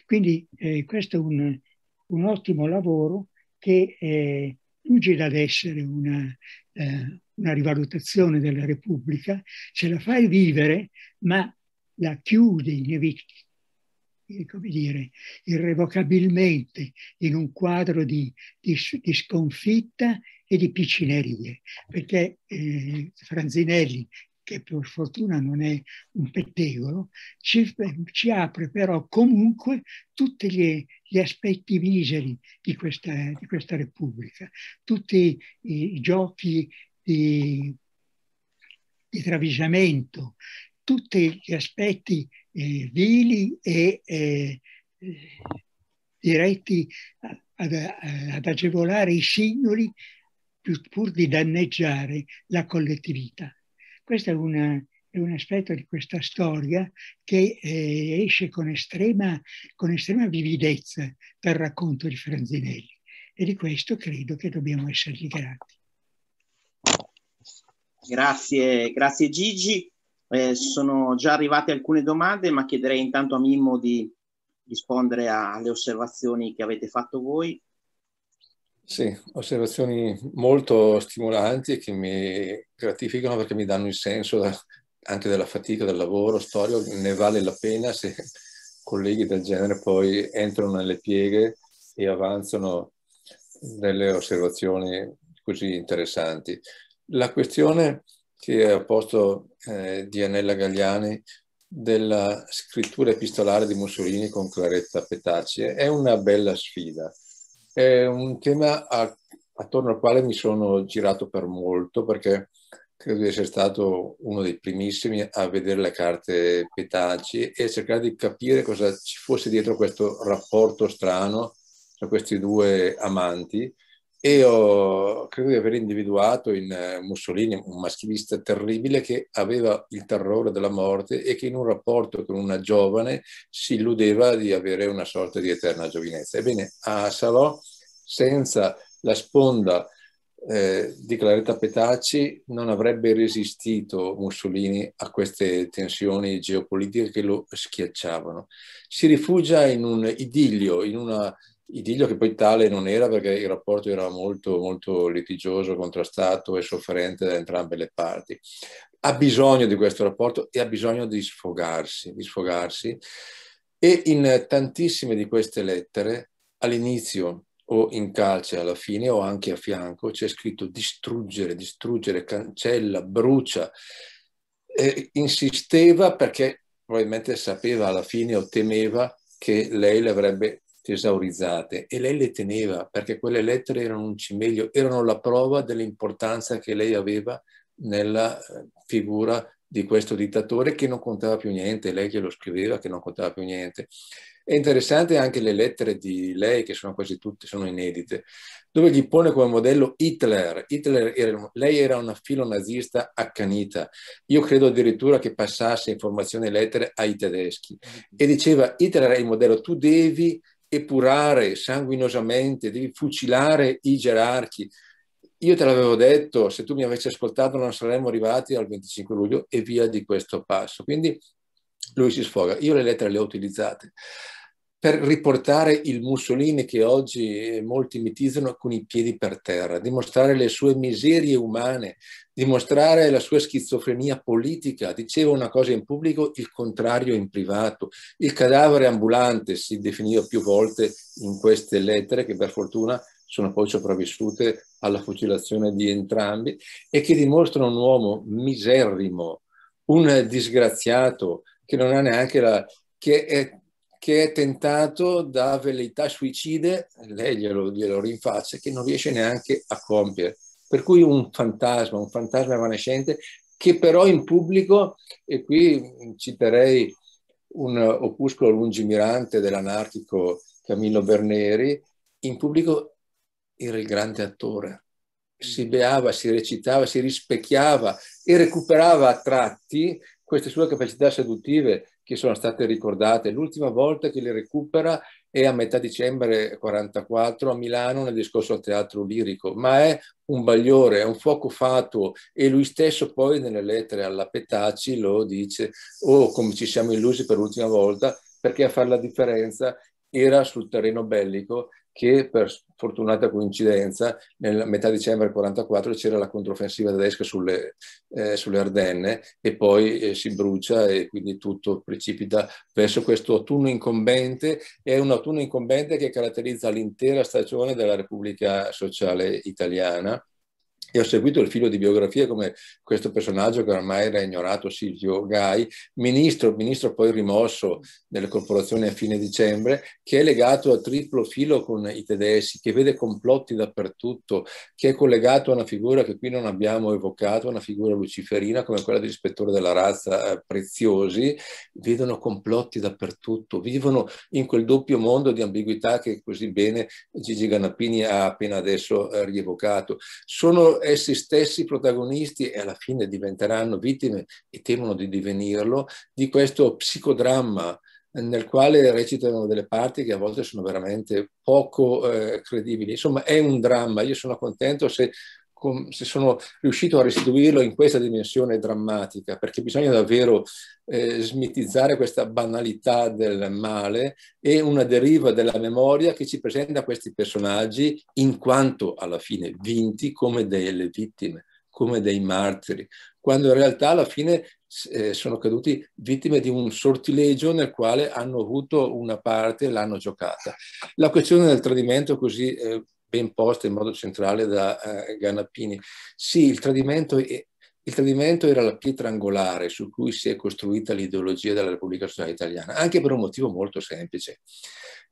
Quindi eh, questo è un, un, ottimo lavoro che eh, lunge dad essere una, eh, una rivalutazione della Repubblica, ce la fai vivere, ma la chiude inevitabile eh, come dire, irrevocabilmente in un quadro di, di, di sconfitta e di piccinerie, perché eh, Franzinelli, che per fortuna non è un pettegolo, ci, ci apre però comunque tutti gli, gli aspetti miseri di questa, di questa Repubblica, tutti i, i giochi di, di travisamento, tutti gli aspetti eh, vili e eh, eh diretti ad, eh, ad, agevolare i singoli pur di danneggiare la collettività. Questo è, una, è un aspetto di questa storia che eh, esce con estrema, con estrema vividezza dal racconto di Franzinelli e di questo credo che dobbiamo essergli grati. Grazie, grazie Gigi. Eh, sono già arrivate alcune domande, ma chiederei intanto a Mimmo di rispondere alle osservazioni che avete fatto voi. Sì, osservazioni molto stimolanti che mi gratificano perché mi danno il senso anche della fatica, del lavoro storico, ne vale la pena se colleghi del genere poi entrano nelle pieghe e avanzano delle osservazioni così interessanti. La questione che è a posto eh, di Anella Gagliani della scrittura epistolare di Mussolini con Claretta Petacci. È una bella sfida, è un tema a, attorno al quale mi sono girato per molto perché credo di essere stato uno dei primissimi a vedere le carte Petacci e cercare di capire cosa ci fosse dietro questo rapporto strano tra questi due amanti e ho, credo di aver individuato in eh, Mussolini un maschilista terribile che aveva il terrore della morte e che in un rapporto con una giovane si illudeva di avere una sorta di eterna giovinezza. Ebbene, a Salò, senza la sponda eh, di Claretta Petacci, non avrebbe resistito Mussolini a queste tensioni geopolitiche che lo schiacciavano. Si rifugia in un idillio, in una idillio che poi tale non era perché il rapporto era molto, molto litigioso, contrastato e sofferente da entrambe le parti. Ha bisogno di questo rapporto e ha bisogno di sfogarsi, di sfogarsi. E in tantissime di queste lettere, all'inizio o in calce alla fine o anche a fianco, c'è scritto distruggere, distruggere, cancella, brucia. E insisteva perché probabilmente sapeva alla fine o temeva che lei le avrebbe tesaurizzate e lei le teneva perché quelle lettere erano un cimelio, erano la prova dell'importanza che lei aveva nella eh, figura di questo dittatore che non contava più niente, lei che lo scriveva che non contava più niente. È interessante anche le lettere di lei, che sono quasi tutte, sono inedite, dove gli pone come modello Hitler. Hitler era, lei era una filonazista accanita. Io credo addirittura che passasse informazioni e lettere ai tedeschi. E diceva, Hitler è il modello, tu devi epurare sanguinosamente, devi fucilare i gerarchi. Io te l'avevo detto, se tu mi avessi ascoltato non saremmo arrivati al 25 luglio e via di questo passo. Quindi lui si sfoga. Io le lettere le ho utilizzate per riportare il Mussolini che oggi eh, molti mitizzano con i piedi per terra, dimostrare le sue miserie umane, dimostrare la sua schizofrenia politica. Diceva una cosa in pubblico, il contrario in privato. Il cadavere ambulante si definiva più volte in queste lettere che per fortuna sono poi sopravvissute alla fucilazione di entrambi e che dimostrano un uomo miserrimo, un disgraziato che non ha neanche la... che è che è tentato da velleità suicide, lei glielo, glielo rinfaccia, che non riesce neanche a compiere. Per cui un fantasma, un fantasma evanescente, che però in pubblico, e qui citerei un opuscolo lungimirante dell'anarchico Camillo Berneri, in pubblico era il grande attore. Si beava, si recitava, si rispecchiava e recuperava a tratti queste sue capacità seduttive che sono state ricordate. L'ultima volta che le recupera è a metà dicembre 1944 a Milano nel discorso al teatro lirico, ma è un bagliore, è un fuoco fatuo e lui stesso poi nelle lettere alla Petacci lo dice, oh come ci siamo illusi per l'ultima volta, perché a fare la differenza era sul terreno bellico che per fortunata coincidenza nel metà dicembre 1944 c'era la controffensiva tedesca sulle, eh, sulle Ardenne e poi eh, si brucia e quindi tutto precipita verso questo autunno incombente è un autunno incombente che caratterizza l'intera stagione della Repubblica Sociale Italiana e ho seguito il filo di biografia come questo personaggio che ormai era ignorato, Silvio Gai, ministro, ministro poi rimosso nelle corporazioni a fine dicembre, che è legato a triplo filo con i tedeschi, che vede complotti dappertutto, che è collegato a una figura che qui non abbiamo evocato, una figura luciferina come quella dell'ispettore della razza eh, Preziosi, vedono complotti dappertutto, vivono in quel doppio mondo di ambiguità che così bene Gigi Ganapini ha appena adesso eh, rievocato. Sono essi stessi protagonisti e alla fine diventeranno vittime e temono di divenirlo di questo psicodramma eh, nel quale recitano delle parti che a volte sono veramente poco eh, credibili. Insomma, è un dramma. Io sono contento se com- se sono riuscito a restituirlo in questa dimensione drammatica, perché bisogna davvero eh, smitizzare questa banalità del male e una deriva della memoria che ci presenta questi personaggi in quanto alla fine vinti come delle vittime, come dei martiri, quando in realtà alla fine eh, sono caduti vittime di un sortilegio nel quale hanno avuto una parte e l'hanno giocata. La questione del tradimento così... Eh, ben posta in modo centrale da eh, Ganapini. Sì, il tradimento, è, il tradimento, era la pietra angolare su cui si è costruita l'ideologia della Repubblica Sociale Italiana, anche per un motivo molto semplice,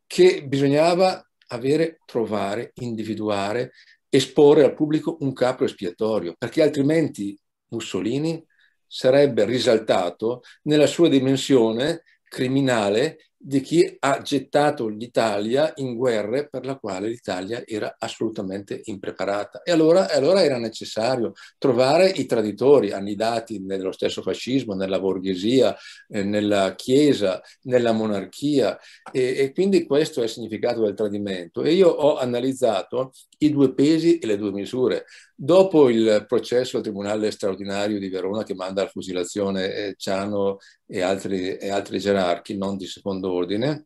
che bisognava avere, trovare, individuare, esporre al pubblico un capo espiatorio, perché altrimenti Mussolini sarebbe risaltato nella sua dimensione criminale di chi ha gettato l'Italia in guerre per la quale l'Italia era assolutamente impreparata. E allora, allora, era necessario trovare i traditori annidati nello stesso fascismo, nella borghesia, eh, nella Chiesa, nella monarchia. E, e, quindi questo è il significato del tradimento. E io ho analizzato i due pesi e le due misure. Dopo il processo al Tribunale straordinario di Verona che manda alla fusilazione eh, Ciano e altri, e altri, gerarchi non di secondo ordine,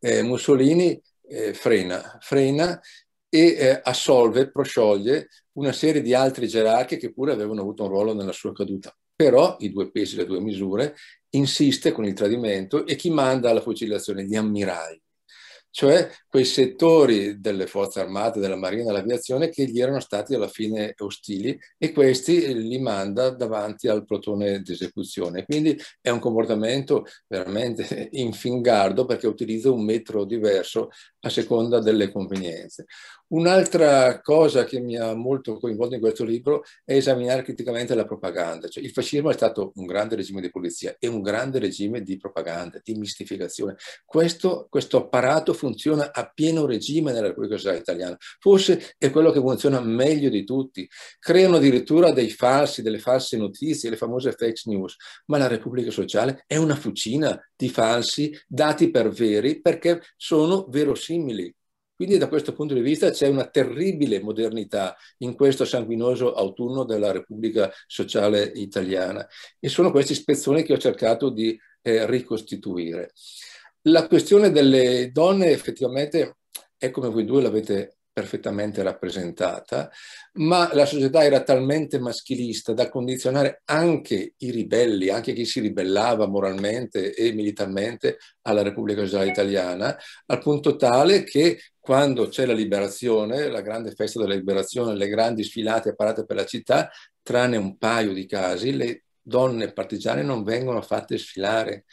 eh, Mussolini eh, frena, frena e eh, assolve, proscioglie una serie di altri gerarchi che pure avevano avuto un ruolo nella sua caduta. Però i due pesi e le due misure insiste con il tradimento e chi manda alla fucilazione? Gli ammiragli, cioè quei settori delle forze armate, della marina, dell'aviazione che gli erano stati alla fine ostili e questi li manda davanti al plotone di esecuzione. Quindi è un comportamento veramente infingardo perché utilizza un metro diverso a seconda delle convenienze. Un'altra cosa che mi ha molto coinvolto in questo libro è esaminare criticamente la propaganda. Cioè, il fascismo è stato un grande regime di polizia e un grande regime di propaganda, di mistificazione. Questo, questo apparato funziona a pieno regime nella Repubblica Sociale Italiana. Forse è quello che funziona meglio di tutti. Creano addirittura dei falsi, delle false notizie, le famose fake news, ma la Repubblica Sociale è una fucina di falsi dati per veri perché sono verosimili. Quindi da questo punto di vista c'è una terribile modernità in questo sanguinoso autunno della Repubblica Sociale Italiana e sono questi spezzoni che ho cercato di eh, ricostituire. La questione delle donne effettivamente è come voi due l'avete perfettamente rappresentata, ma la società era talmente maschilista da condizionare anche i ribelli, anche chi si ribellava moralmente e militarmente alla Repubblica Sociale Italiana, al punto tale che quando c'è la liberazione, la grande festa della liberazione, le grandi sfilate parate per la città, tranne un paio di casi, le donne partigiane non vengono fatte sfilare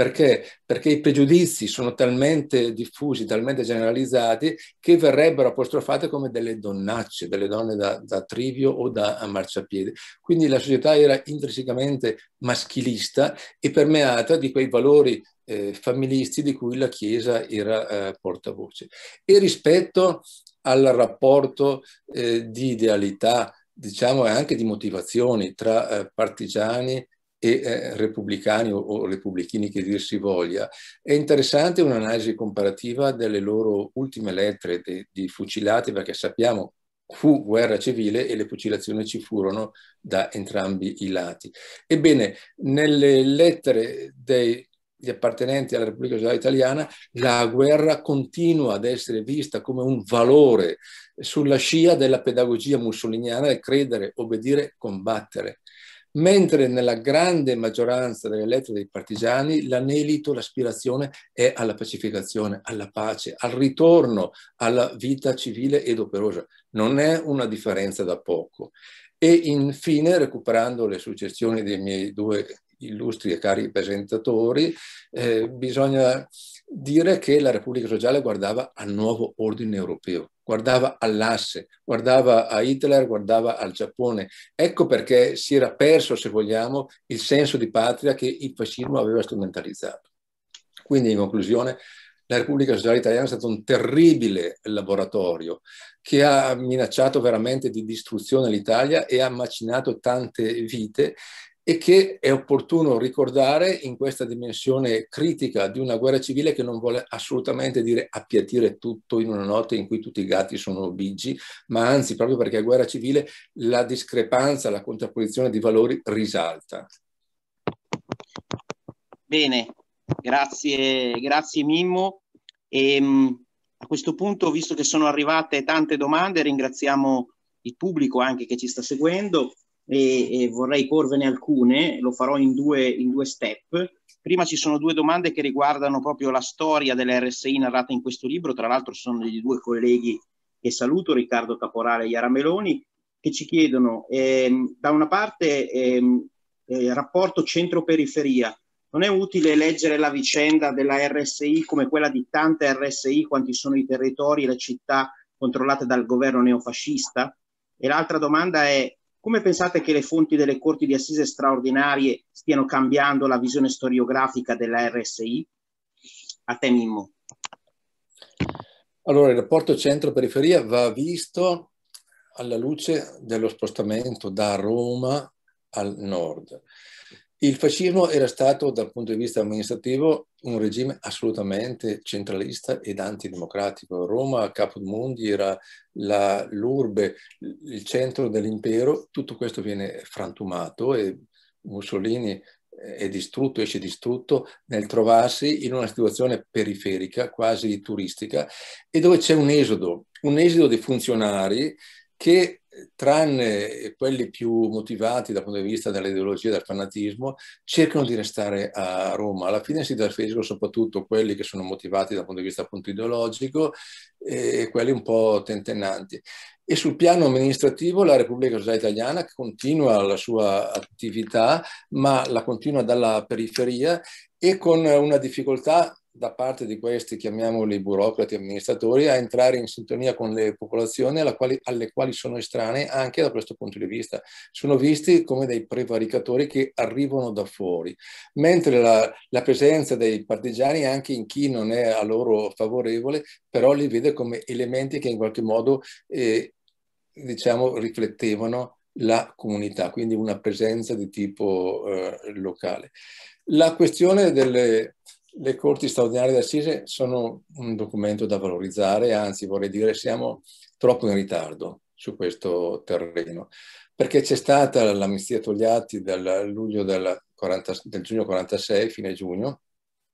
perché? Perché i pregiudizi sono talmente diffusi, talmente generalizzati, che verrebbero apostrofate come delle donnacce, delle donne da, da trivio o da marciapiede. Quindi la società era intrinsecamente maschilista e permeata di quei valori eh, familisti di cui la Chiesa era eh, portavoce. E rispetto al rapporto eh, di idealità, diciamo, e anche di motivazioni tra eh, partigiani e eh, repubblicani o, o, repubblichini che dir si voglia. È interessante un'analisi comparativa delle loro ultime lettere di, di fucilati perché sappiamo fu guerra civile e le fucilazioni ci furono da entrambi i lati. Ebbene, nelle lettere degli appartenenti alla Repubblica Sociale Italiana, la guerra continua ad essere vista come un valore sulla scia della pedagogia mussoliniana e credere, obbedire, combattere mentre nella grande maggioranza delle lettere dei partigiani l'anelito, l'aspirazione è alla pacificazione, alla pace, al ritorno alla vita civile ed operosa. Non è una differenza da poco. E infine, recuperando le suggestioni dei miei due illustri e cari presentatori, eh, bisogna dire che la Repubblica Sociale guardava al nuovo ordine europeo, guardava all'asse, guardava a Hitler, guardava al Giappone. Ecco perché si era perso, se vogliamo, il senso di patria che il fascismo aveva strumentalizzato. Quindi, in conclusione, la Repubblica Sociale Italiana è stato un terribile laboratorio che ha minacciato veramente di distruzione l'Italia e ha macinato tante vite e che è opportuno ricordare in questa dimensione critica di una guerra civile che non vuole assolutamente dire appiattire tutto in una notte in cui tutti i gatti sono bigi, ma anzi proprio perché è guerra civile la discrepanza, la contrapposizione di valori risalta. Bene, grazie, grazie Mimmo. E, ehm, a questo punto, visto che sono arrivate tante domande, ringraziamo il pubblico anche che ci sta seguendo e, e vorrei porvene alcune, lo farò in due, in due step. Prima ci sono due domande che riguardano proprio la storia dell'RSI narrata in questo libro, tra l'altro sono degli due colleghi che saluto, Riccardo Caporale e Iara Meloni, che ci chiedono ehm, da una parte ehm, eh, rapporto centro-periferia. Non è utile leggere la vicenda della RSI come quella di tante RSI, quanti sono i territori e le città controllate dal governo neofascista? E l'altra domanda è come pensate che le fonti delle corti di assise straordinarie stiano cambiando la visione storiografica della RSI? A te Mimmo. Allora, il rapporto centro-periferia va visto alla luce dello spostamento da Roma al nord. Il fascismo era stato, dal punto di vista amministrativo, un regime assolutamente centralista ed antidemocratico. Roma, Caput Mundi, era la, l'urbe, il centro dell'impero. Tutto questo viene frantumato e Mussolini eh, è distrutto, esce distrutto nel trovarsi in una situazione periferica, quasi turistica, e dove c'è un esodo, un esodo di funzionari che tranne quelli più motivati dal punto di vista dell'ideologia, del fanatismo, cercano di restare a Roma. Alla fine si trasferiscono soprattutto quelli che sono motivati dal punto di vista appunto, ideologico e quelli un po' tentennanti. E sul piano amministrativo la Repubblica Sociale Italiana continua la sua attività, ma la continua dalla periferia e con una difficoltà da parte di questi, chiamiamoli burocrati amministratori, a entrare in sintonia con le popolazioni quali, alle quali sono estranei anche da questo punto di vista. Sono visti come dei prevaricatori che arrivano da fuori, mentre la, la presenza dei partigiani anche in chi non è a loro favorevole, però li vede come elementi che in qualche modo eh, diciamo, riflettevano la comunità, quindi una presenza di tipo eh, locale. La questione delle, le corti straordinarie d'assise sono un documento da valorizzare, anzi vorrei dire siamo troppo in ritardo su questo terreno, perché c'è stata l'amnistia Togliatti del, luglio del, 40, del giugno 46, fine giugno,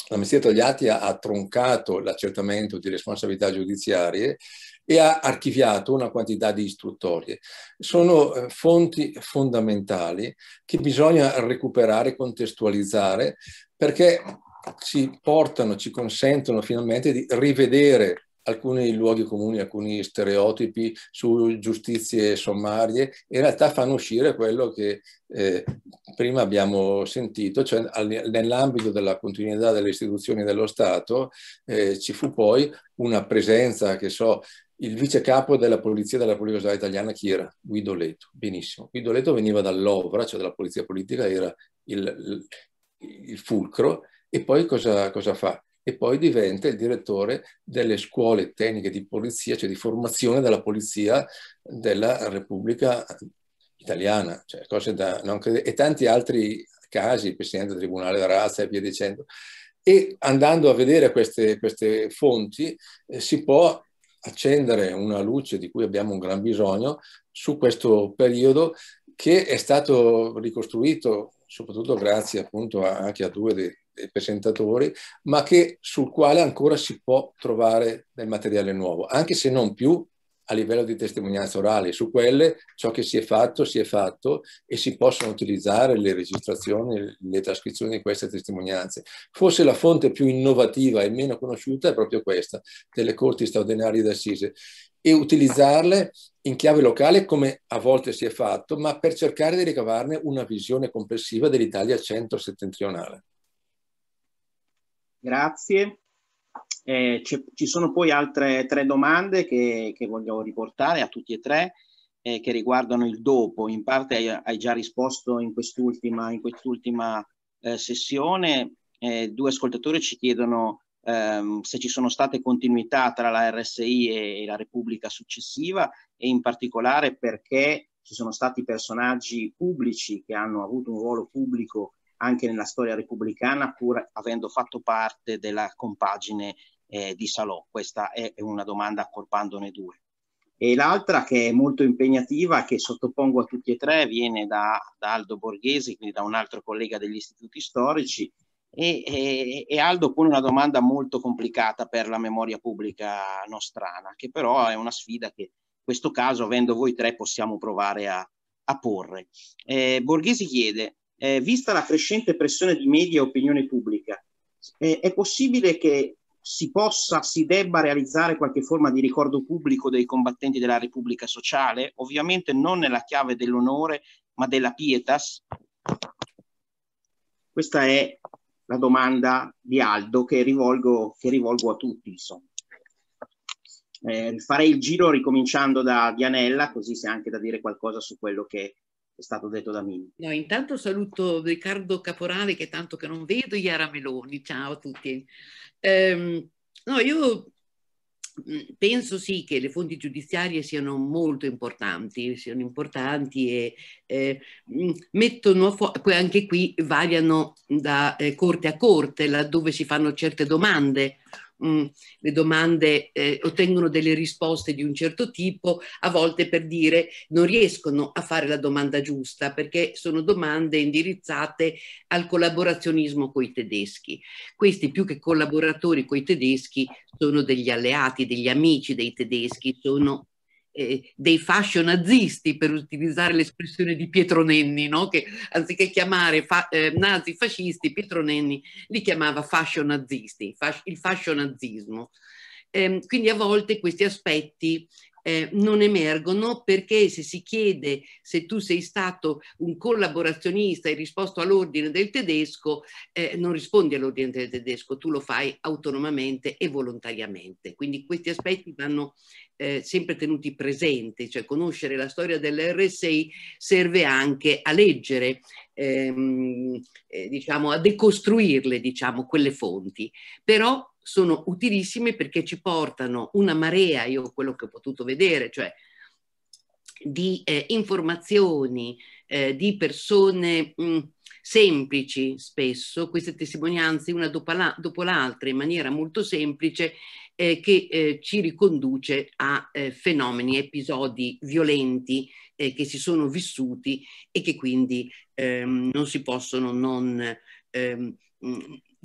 l'amnistia Togliatti ha, ha troncato l'accertamento di responsabilità giudiziarie e ha archiviato una quantità di istruttorie. Sono eh, fonti fondamentali che bisogna recuperare, contestualizzare, perché ci portano, ci consentono finalmente di rivedere alcuni luoghi comuni, alcuni stereotipi su giustizie sommarie, in realtà fanno uscire quello che eh, prima abbiamo sentito, cioè nell'ambito della continuità delle istituzioni dello Stato eh, ci fu poi una presenza, che so, il vice capo della polizia della Sociale italiana chi era? Guido Leto, benissimo. Guido Leto veniva dall'Ovra, cioè dalla polizia politica, era il, il fulcro, e poi cosa, cosa fa? E poi diventa il direttore delle scuole tecniche di polizia, cioè di formazione della polizia della Repubblica italiana, cioè cose da non credere, e tanti altri casi, Presidente del Tribunale della Razza e via dicendo. E andando a vedere queste, queste fonti eh, si può accendere una luce di cui abbiamo un gran bisogno su questo periodo che è stato ricostruito soprattutto grazie appunto a, anche a due dei dei presentatori, ma che, sul quale ancora si può trovare del materiale nuovo, anche se non più a livello di testimonianza orale. Su quelle ciò che si è fatto si è fatto e si possono utilizzare le registrazioni, le trascrizioni di queste testimonianze. Forse la fonte più innovativa e meno conosciuta è proprio questa, delle corti straordinarie d'assise, e utilizzarle in chiave locale come a volte si è fatto, ma per cercare di ricavarne una visione complessiva dell'Italia centro-settentrionale. Grazie. Eh, ci sono poi altre tre domande che, che, voglio riportare a tutti e tre eh, che riguardano il dopo. In parte hai, hai già risposto in quest'ultima, in quest'ultima eh, sessione. Eh, due ascoltatori ci chiedono ehm, se ci sono state continuità tra la RSI e, e la Repubblica successiva e in particolare perché ci sono stati personaggi pubblici che hanno avuto un ruolo pubblico anche nella storia repubblicana, pur avendo fatto parte della compagine eh, di Salò? Questa è una domanda accorpandone due. E l'altra che è molto impegnativa, che sottopongo a tutti e tre, viene da, da Aldo Borghesi, quindi da un altro collega degli istituti storici. E, e, e, Aldo pone una domanda molto complicata per la memoria pubblica nostrana, che però è una sfida che in questo caso, avendo voi tre, possiamo provare a, a porre. Eh, Borghesi chiede, eh, vista la crescente pressione di media e opinione pubblica, eh, è possibile che si possa, si debba realizzare qualche forma di ricordo pubblico dei combattenti della Repubblica Sociale, ovviamente non nella chiave dell'onore, ma della pietas? Questa è la domanda di Aldo che rivolgo, che rivolgo a tutti. Insomma. Eh, farei il giro ricominciando da Dianella, così se anche da dire qualcosa su quello che è stato detto da Mimmo. No, intanto saluto Riccardo Caporale che tanto che non vedo, Iara Meloni, ciao a tutti. Ehm, no, io mm, penso sì che le fonti giudiziarie siano molto importanti, siano importanti e eh, mm, mettono fuori, poi anche qui variano da eh, corte a corte, laddove si fanno certe domande mh, mm, le domande eh, ottengono delle risposte di un certo tipo, a volte per dire non riescono a fare la domanda giusta perché sono domande indirizzate al collaborazionismo con i tedeschi. Questi più che collaboratori con i tedeschi sono degli alleati, degli amici dei tedeschi, sono eh, dei fascio nazisti, per utilizzare l'espressione di Pietro Nenni, no? che anziché chiamare fa, eh, nazi fascisti, Pietro Nenni li chiamava fascio nazisti, fas- il fascio nazismo. Eh, quindi a volte questi aspetti eh, non emergono perché se si chiede se tu sei stato un collaborazionista e risposto all'ordine del tedesco, eh, non rispondi all'ordine del tedesco, tu lo fai autonomamente e volontariamente. Quindi questi aspetti vanno eh, sempre tenuti presenti, cioè conoscere la storia dell'RSI serve anche a leggere, ehm, eh, diciamo, a decostruirle, diciamo, quelle fonti. Però sono utilissime perché ci portano una marea, io quello che ho potuto vedere, cioè di eh, informazioni, eh, di persone mh, semplici spesso, queste testimonianze una dopo, la, dopo l'altra in maniera molto semplice eh, che eh, ci riconduce a eh, fenomeni, episodi violenti eh, che si sono vissuti e che quindi ehm, non si possono non ehm,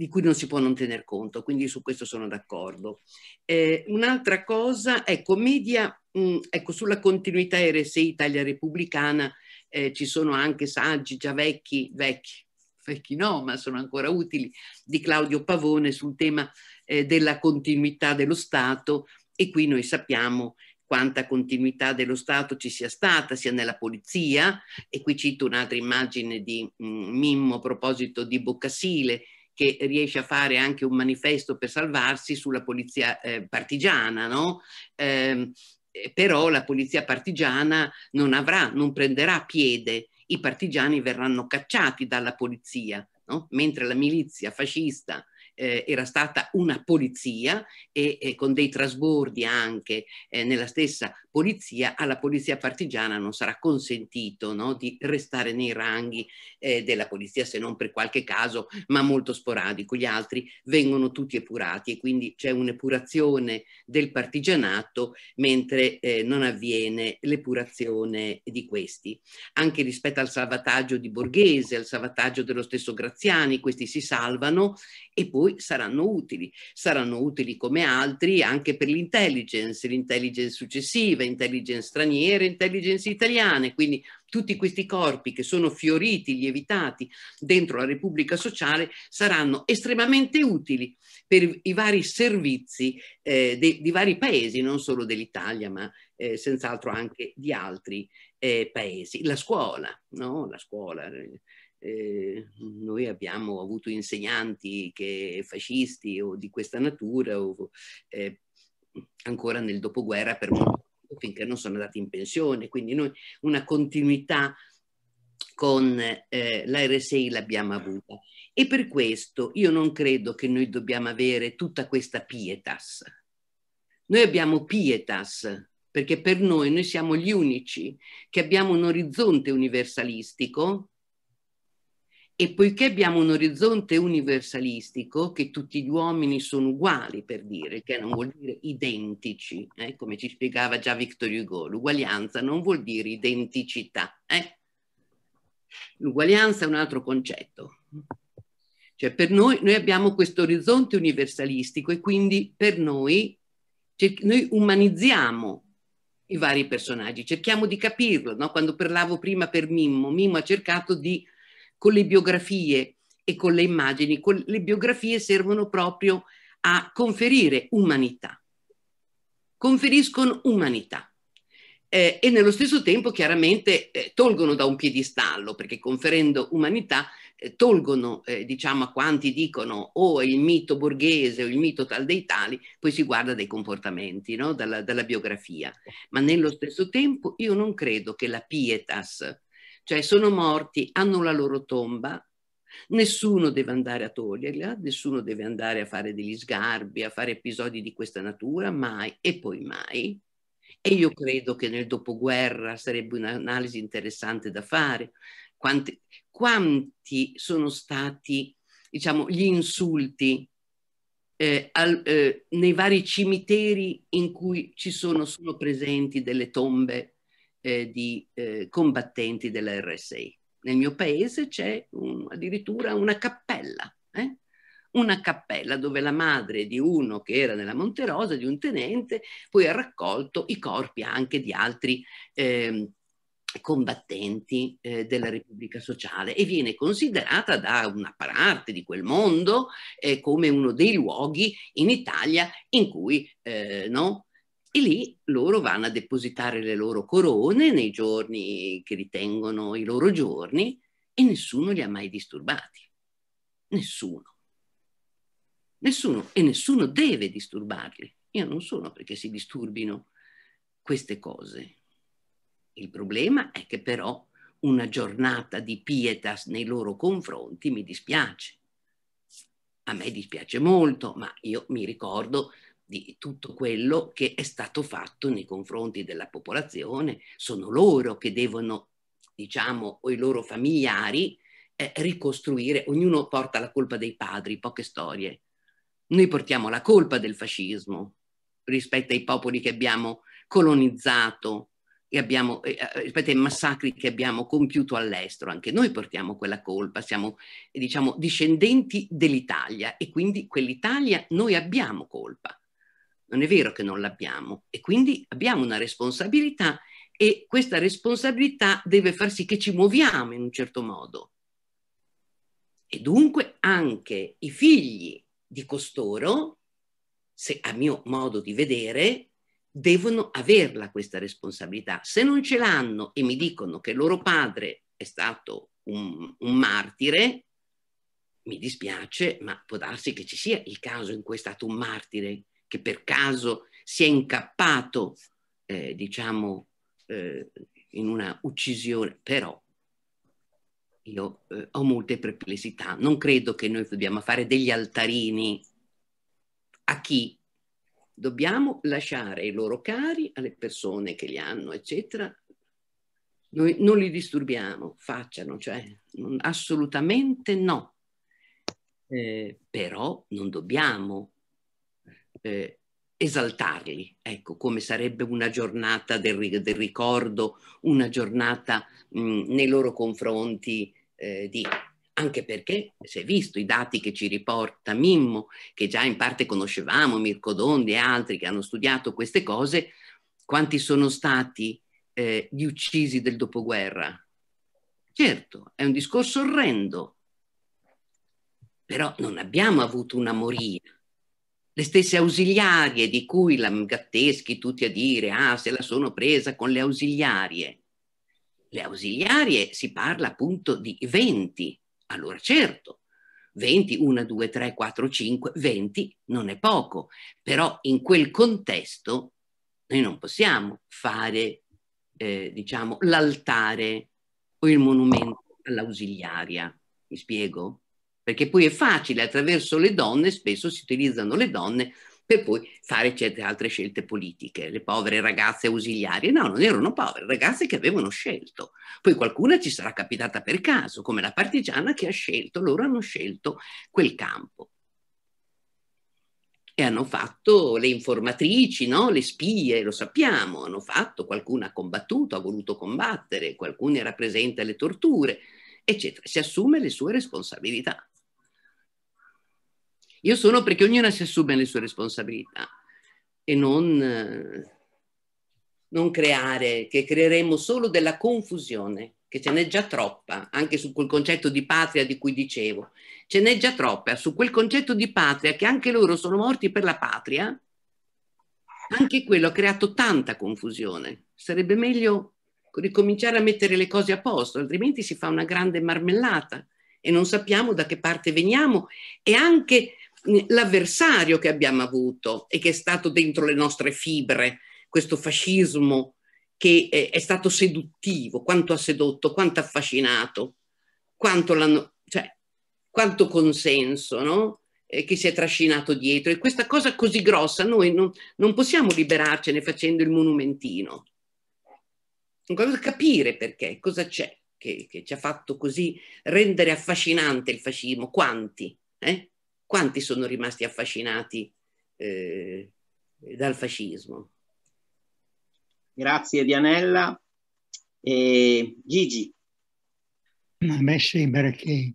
di cui non si può non tener conto, quindi su questo sono d'accordo. Eh, un'altra cosa, ecco, media, mh, mm, ecco, sulla continuità RSI Italia Repubblicana eh, ci sono anche saggi già vecchi, vecchi, vecchi no, ma sono ancora utili, di Claudio Pavone sul tema eh, della continuità dello Stato e qui noi sappiamo quanta continuità dello Stato ci sia stata, sia nella polizia, e qui cito un'altra immagine di mh, mm, Mimmo a proposito di Boccasile, che riesce a fare anche un manifesto per salvarsi sulla polizia eh, partigiana, no? Ehm, eh, però la polizia partigiana non avrà, non prenderà piede, i partigiani verranno cacciati dalla polizia, no? mentre la milizia fascista eh, era stata una polizia e, e con dei trasbordi anche eh, nella stessa polizia, alla polizia partigiana non sarà consentito no, di restare nei ranghi eh, della polizia se non per qualche caso, ma molto sporadico. Gli altri vengono tutti epurati e quindi c'è un'epurazione del partigianato mentre eh, non avviene l'epurazione di questi. Anche rispetto al salvataggio di Borghese, al salvataggio dello stesso Graziani, questi si salvano e poi noi saranno utili, saranno utili come altri anche per l'intelligence, l'intelligence successiva, intelligence straniere, intelligence italiana, quindi tutti questi corpi che sono fioriti, lievitati dentro la Repubblica Sociale saranno estremamente utili per i vari servizi eh, de, di vari paesi, non solo dell'Italia, ma eh, senz'altro anche di altri eh, paesi. La scuola, no? La scuola. Eh, eh, noi abbiamo avuto insegnanti che fascisti o di questa natura o, eh, ancora nel dopoguerra per molto finché non sono andati in pensione, quindi noi una continuità con eh, la RSI l'abbiamo avuta e per questo io non credo che noi dobbiamo avere tutta questa pietas. Noi abbiamo pietas perché per noi noi siamo gli unici che abbiamo un orizzonte universalistico e poiché abbiamo un orizzonte universalistico, che tutti gli uomini sono uguali, per dire, che non vuol dire identici, eh, come ci spiegava già Victor Hugo, l'uguaglianza non vuol dire identicità. Eh? L'uguaglianza è un altro concetto. Cioè per noi, noi abbiamo questo orizzonte universalistico e quindi per noi, noi umanizziamo i vari personaggi, cerchiamo di capirlo. No? Quando parlavo prima per Mimmo, Mimmo ha cercato di con le biografie e con le immagini. Con le biografie servono proprio a conferire umanità. Conferiscono umanità. Eh, e nello stesso tempo chiaramente eh, tolgono da un piedistallo, perché conferendo umanità eh, tolgono, eh, diciamo, a quanti dicono o oh, il mito borghese o il mito tal dei tali, poi si guarda dai comportamenti, no? dalla, dalla biografia. Ma nello stesso tempo io non credo che la pietas, cioè sono morti, hanno la loro tomba, nessuno deve andare a toglierla, nessuno deve andare a fare degli sgarbi, a fare episodi di questa natura, mai e poi mai. E io credo che nel dopoguerra sarebbe un'analisi interessante da fare. Quanti, quanti sono stati diciamo, gli insulti eh, al, eh, nei vari cimiteri in cui ci sono, sono presenti delle tombe eh, di eh, combattenti della RSI. Nel mio paese c'è un, addirittura una cappella, eh? una cappella dove la madre di uno che era nella Monterosa, di un tenente, poi ha raccolto i corpi anche di altri ehm, combattenti eh, della Repubblica Sociale e viene considerata da una parte di quel mondo eh, come uno dei luoghi in Italia in cui eh, no, e lì loro vanno a depositare le loro corone nei giorni che ritengono i loro giorni e nessuno li ha mai disturbati. Nessuno. Nessuno e nessuno deve disturbarli. Io non sono perché si disturbino queste cose. Il problema è che però una giornata di pietas nei loro confronti mi dispiace. A me dispiace molto, ma io mi ricordo di tutto quello che è stato fatto nei confronti della popolazione, sono loro che devono, diciamo, o i loro familiari, eh, ricostruire, ognuno porta la colpa dei padri, poche storie. Noi portiamo la colpa del fascismo rispetto ai popoli che abbiamo colonizzato, e abbiamo, eh, eh, rispetto ai massacri che abbiamo compiuto all'estero, anche noi portiamo quella colpa, siamo diciamo, discendenti dell'Italia e quindi quell'Italia noi abbiamo colpa non è vero che non l'abbiamo e quindi abbiamo una responsabilità e questa responsabilità deve far sì che ci muoviamo in un certo modo. E dunque anche i figli di costoro, se a mio modo di vedere, devono averla questa responsabilità. Se non ce l'hanno e mi dicono che il loro padre è stato un, un, martire, mi dispiace, ma può darsi che ci sia il caso in cui è stato un martire che per caso si è incappato, eh, diciamo, eh, in una uccisione, però io eh, ho molte perplessità. Non credo che noi dobbiamo fare degli altarini a chi dobbiamo lasciare i loro cari alle persone che li hanno, eccetera. Noi non li disturbiamo, facciano, cioè assolutamente no. Eh, però non dobbiamo eh, esaltarli, ecco, come sarebbe una giornata del, del ricordo, una giornata mh, nei loro confronti eh, di anche perché si è visto i dati che ci riporta Mimmo, che già in parte conoscevamo, Mirko Dondi e altri che hanno studiato queste cose, quanti sono stati eh, gli uccisi del dopoguerra. Certo, è un discorso orrendo, però non abbiamo avuto una moria, le stesse ausiliarie di cui la Gatteschi tutti a dire, ah, se la sono presa con le ausiliarie. Le ausiliarie si parla appunto di 20, allora certo, 20, 1, 2, 3, 4, 5, 20 non è poco, però in quel contesto noi non possiamo fare, eh, diciamo, l'altare o il monumento all'ausiliaria, mi spiego? perché poi è facile, attraverso le donne spesso si utilizzano le donne per poi fare certe altre scelte politiche, le povere ragazze ausiliarie. No, non erano povere, ragazze che avevano scelto. Poi qualcuna ci sarà capitata per caso, come la partigiana che ha scelto, loro hanno scelto quel campo. E hanno fatto le informatrici, no? le spie, lo sappiamo, hanno fatto, qualcuna ha combattuto, ha voluto combattere, qualcuno era presente alle torture, eccetera. Si assume le sue responsabilità. Io sono perché ognuno si assume le sue responsabilità e non, eh, non creare, che creeremo solo della confusione, che ce n'è già troppa, anche su quel concetto di patria di cui dicevo. Ce n'è già troppa, su quel concetto di patria che anche loro sono morti per la patria, anche quello ha creato tanta confusione. Sarebbe meglio ricominciare a mettere le cose a posto, altrimenti si fa una grande marmellata e non sappiamo da che parte veniamo e anche l'avversario che abbiamo avuto e che è stato dentro le nostre fibre, questo fascismo che è, eh, è stato seduttivo, quanto ha sedotto, quanto ha affascinato, quanto, cioè, quanto consenso no? eh, che si è trascinato dietro. E questa cosa così grossa noi non, non possiamo liberarcene facendo il monumentino. Dobbiamo capire perché, cosa c'è che, che, ci ha fatto così rendere affascinante il fascismo, quanti. Eh? quanti sono rimasti affascinati eh, dal fascismo? Grazie Dianella. E Gigi. a me sembra che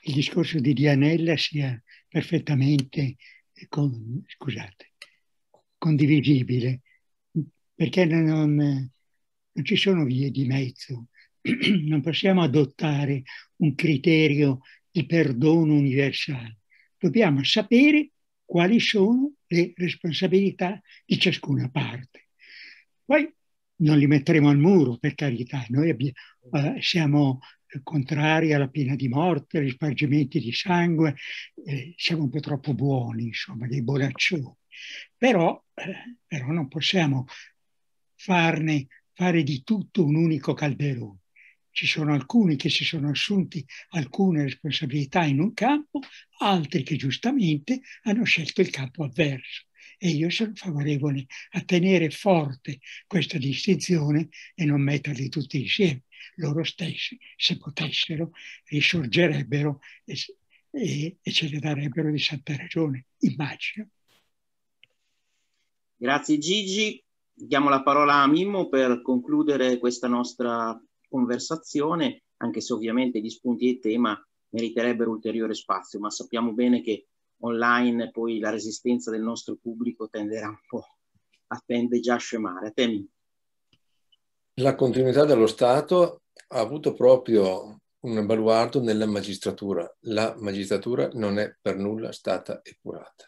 il discorso di Dianella sia perfettamente eh, con, scusate, condivisibile, perché non, non ci sono vie di mezzo. Non possiamo adottare un criterio di perdono universale dobbiamo sapere quali sono le responsabilità di ciascuna parte. Poi non li metteremo al muro, per carità, noi abbiamo, eh, siamo contrari alla pena di morte, agli spargimenti di sangue, eh, siamo un po' troppo buoni, insomma, dei bonaccioni. Però, eh, però non possiamo farne, fare di tutto un unico calderone ci sono alcuni che si sono assunti alcune responsabilità in un campo, altri che giustamente hanno scelto il campo avverso. E io sono favorevole a tenere forte questa distinzione e non metterli tutti insieme. Loro stessi, se potessero, risorgerebbero e, e, e ce le darebbero di santa ragione, immagino. Grazie Gigi. Diamo la parola a Mimmo per concludere questa nostra conversazione, anche se ovviamente gli spunti di tema meriterebbero ulteriore spazio, ma sappiamo bene che online poi la resistenza del nostro pubblico tenderà un po', a già a scemare. Temi. La continuità dello Stato ha avuto proprio un baluardo nella magistratura. La magistratura non è per nulla stata epurata.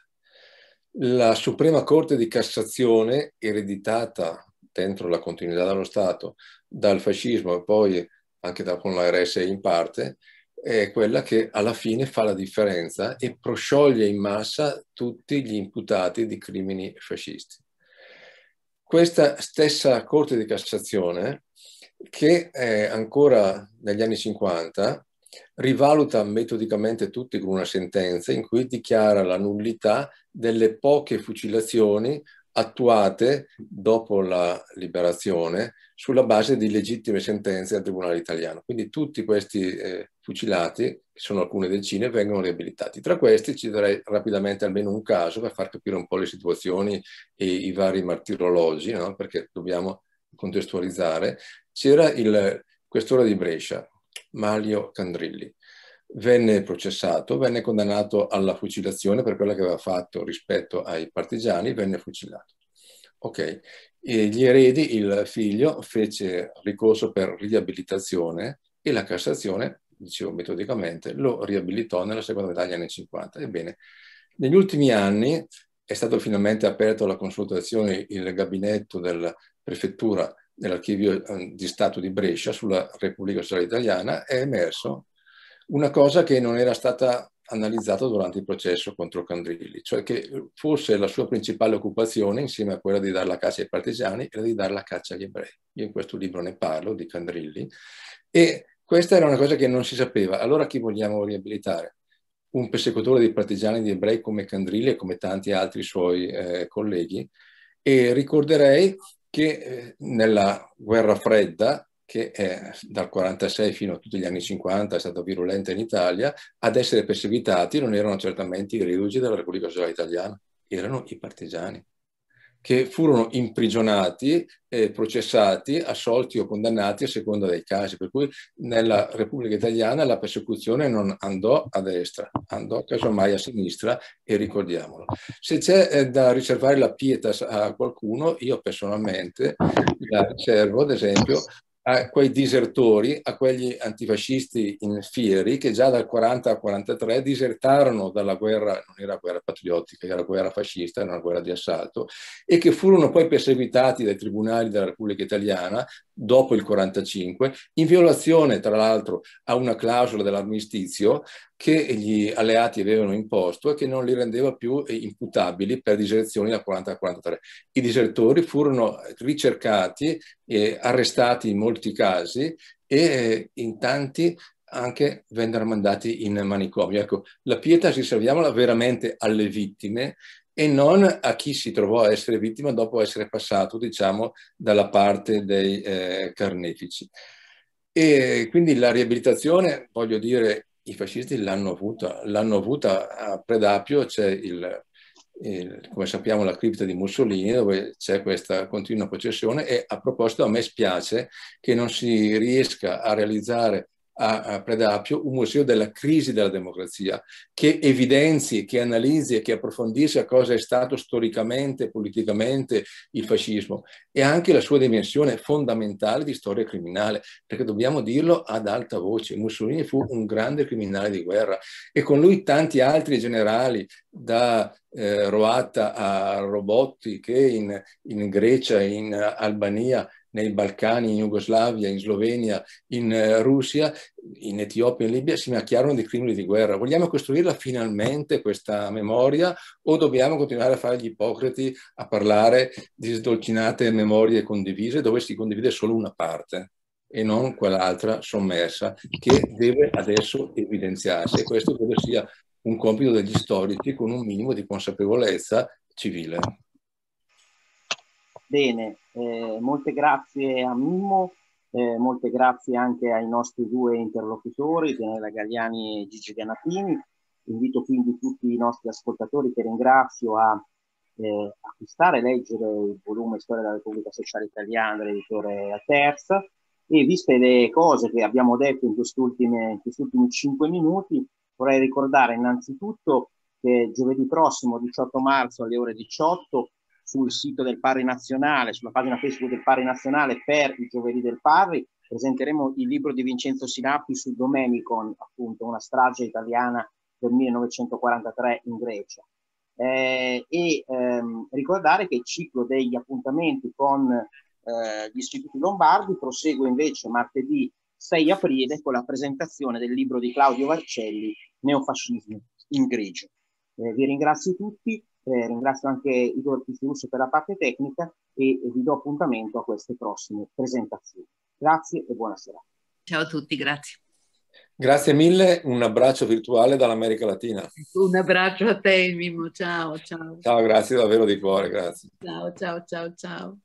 La Suprema Corte di Cassazione, ereditata dentro la continuità dello Stato, dal fascismo e poi anche da, con la RSI in parte, è quella che alla fine fa la differenza e proscioglie in massa tutti gli imputati di crimini fascisti. Questa stessa Corte di Cassazione, che ancora negli anni 50 rivaluta metodicamente tutti con una sentenza in cui dichiara la nullità delle poche fucilazioni attuate dopo la liberazione sulla base di legittime sentenze del Tribunale italiano. Quindi tutti questi eh, fucilati, che sono alcune decine, vengono riabilitati. Tra questi ci darei rapidamente almeno un caso per far capire un po' le situazioni e i vari martirologi, no? perché dobbiamo contestualizzare. C'era il questore di Brescia, Mario Candrilli, venne processato, venne condannato alla fucilazione per quello che aveva fatto rispetto ai partigiani, venne fucilato. Ok, e gli eredi, il figlio, fece ricorso per riabilitazione e la Cassazione, dicevo metodicamente, lo riabilitò nella seconda metà degli anni 50. Ebbene, negli ultimi anni è stato finalmente aperto alla consultazione il gabinetto della prefettura dell'archivio eh, di Stato di Brescia sulla Repubblica Sociale Italiana, è emerso una cosa che non era stata analizzata durante il processo contro Candrilli, cioè che forse la sua principale occupazione, insieme a quella di dare la caccia ai partigiani, era di dare la caccia agli ebrei. Io in questo libro ne parlo di Candrilli e questa era una cosa che non si sapeva. Allora chi vogliamo riabilitare? Un persecutore di partigiani di ebrei come Candrilli e come tanti altri suoi eh, colleghi. E ricorderei che eh, nella guerra fredda che è, eh, dal 46 fino a tutti gli anni 50 è stata virulenta in Italia, ad essere perseguitati non erano certamente i riugi della Repubblica Sociale Italiana, erano i partigiani che furono imprigionati, eh, processati, assolti o condannati a seconda dei casi. Per cui nella Repubblica Italiana la persecuzione non andò a destra, andò casomai a sinistra e ricordiamolo. Se c'è eh, da riservare la pietas a qualcuno, io personalmente la riservo ad esempio a quei disertori, a quegli antifascisti in fieri che già dal 40 al 43 disertarono dalla guerra, non era guerra patriottica, era guerra fascista, era una guerra di assalto, e che furono poi perseguitati dai tribunali della Repubblica Italiana dopo il 45, in violazione tra l'altro a una clausola dell'armistizio che gli alleati avevano imposto e che non li rendeva più eh, imputabili per diserzioni dal 40 al 43. I disertori furono ricercati e arrestati in molti molti casi e eh, in tanti anche vennero mandati in manicomio. Ecco, la pietà si serviamola veramente alle vittime e non a chi si trovò a essere vittima dopo essere passato, diciamo, dalla parte dei eh, carnefici. E quindi la riabilitazione, voglio dire, i fascisti l'hanno avuta, l'hanno avuta a Predapio, c'è il come sappiamo, la cripta di Mussolini, dove c'è questa continua processione e a proposito a me spiace che non si riesca a realizzare a, Predapio un museo della crisi della democrazia, che evidenzi, che analizzi e che approfondisca cosa è stato storicamente, politicamente il fascismo e anche la sua dimensione fondamentale di storia criminale, perché dobbiamo dirlo ad alta voce, Mussolini fu un grande criminale di guerra e con lui tanti altri generali, da eh, Roatta a Robotti, che in, in Grecia, in Albania, nei Balcani, in Jugoslavia, in Slovenia, in eh, Russia, in Etiopia, in Libia, si macchiarono dei crimini di guerra. Vogliamo costruirla finalmente questa memoria o dobbiamo continuare a fare gli ipocriti, a parlare di sdolcinate memorie condivise dove si condivide solo una parte? e non quell'altra sommersa che deve adesso evidenziarsi. E questo credo sia un compito degli storici con un minimo di consapevolezza civile. Bene, eh, molte grazie a Mimmo, eh, molte grazie anche ai nostri due interlocutori, Pianella Gagliani e Gigi Ganatini. Invito quindi tutti i nostri ascoltatori che ringrazio a eh, acquistare e leggere il volume Storia della Repubblica Sociale Italiana dell'editore Terza. e viste le cose che abbiamo detto in, questi ultimi cinque minuti, vorrei ricordare innanzitutto che giovedì prossimo, 18 marzo alle ore 18, sul sito del Parri Nazionale, sulla pagina Facebook del Parri Nazionale per i giovedì del Parri. Presenteremo il libro di Vincenzo Sinappi su Domenicon, appunto, una strage italiana del 1943 in Grecia. Eh, e ehm, ricordare che il ciclo degli appuntamenti con eh, gli istituti lombardi prosegue invece martedì 6 aprile con la presentazione del libro di Claudio Varcelli, Neofascismo in grigio. Eh, vi ringrazio tutti eh, ringrazio anche Igor Pifirusso per la parte tecnica e, e vi do appuntamento a queste prossime presentazioni. Grazie e buona serata. Ciao a tutti, grazie. Grazie mille, un abbraccio virtuale dall'America Latina. Un abbraccio a te, Mimo, ciao, ciao. Ciao, grazie davvero di cuore, grazie. Ciao, ciao, ciao, ciao.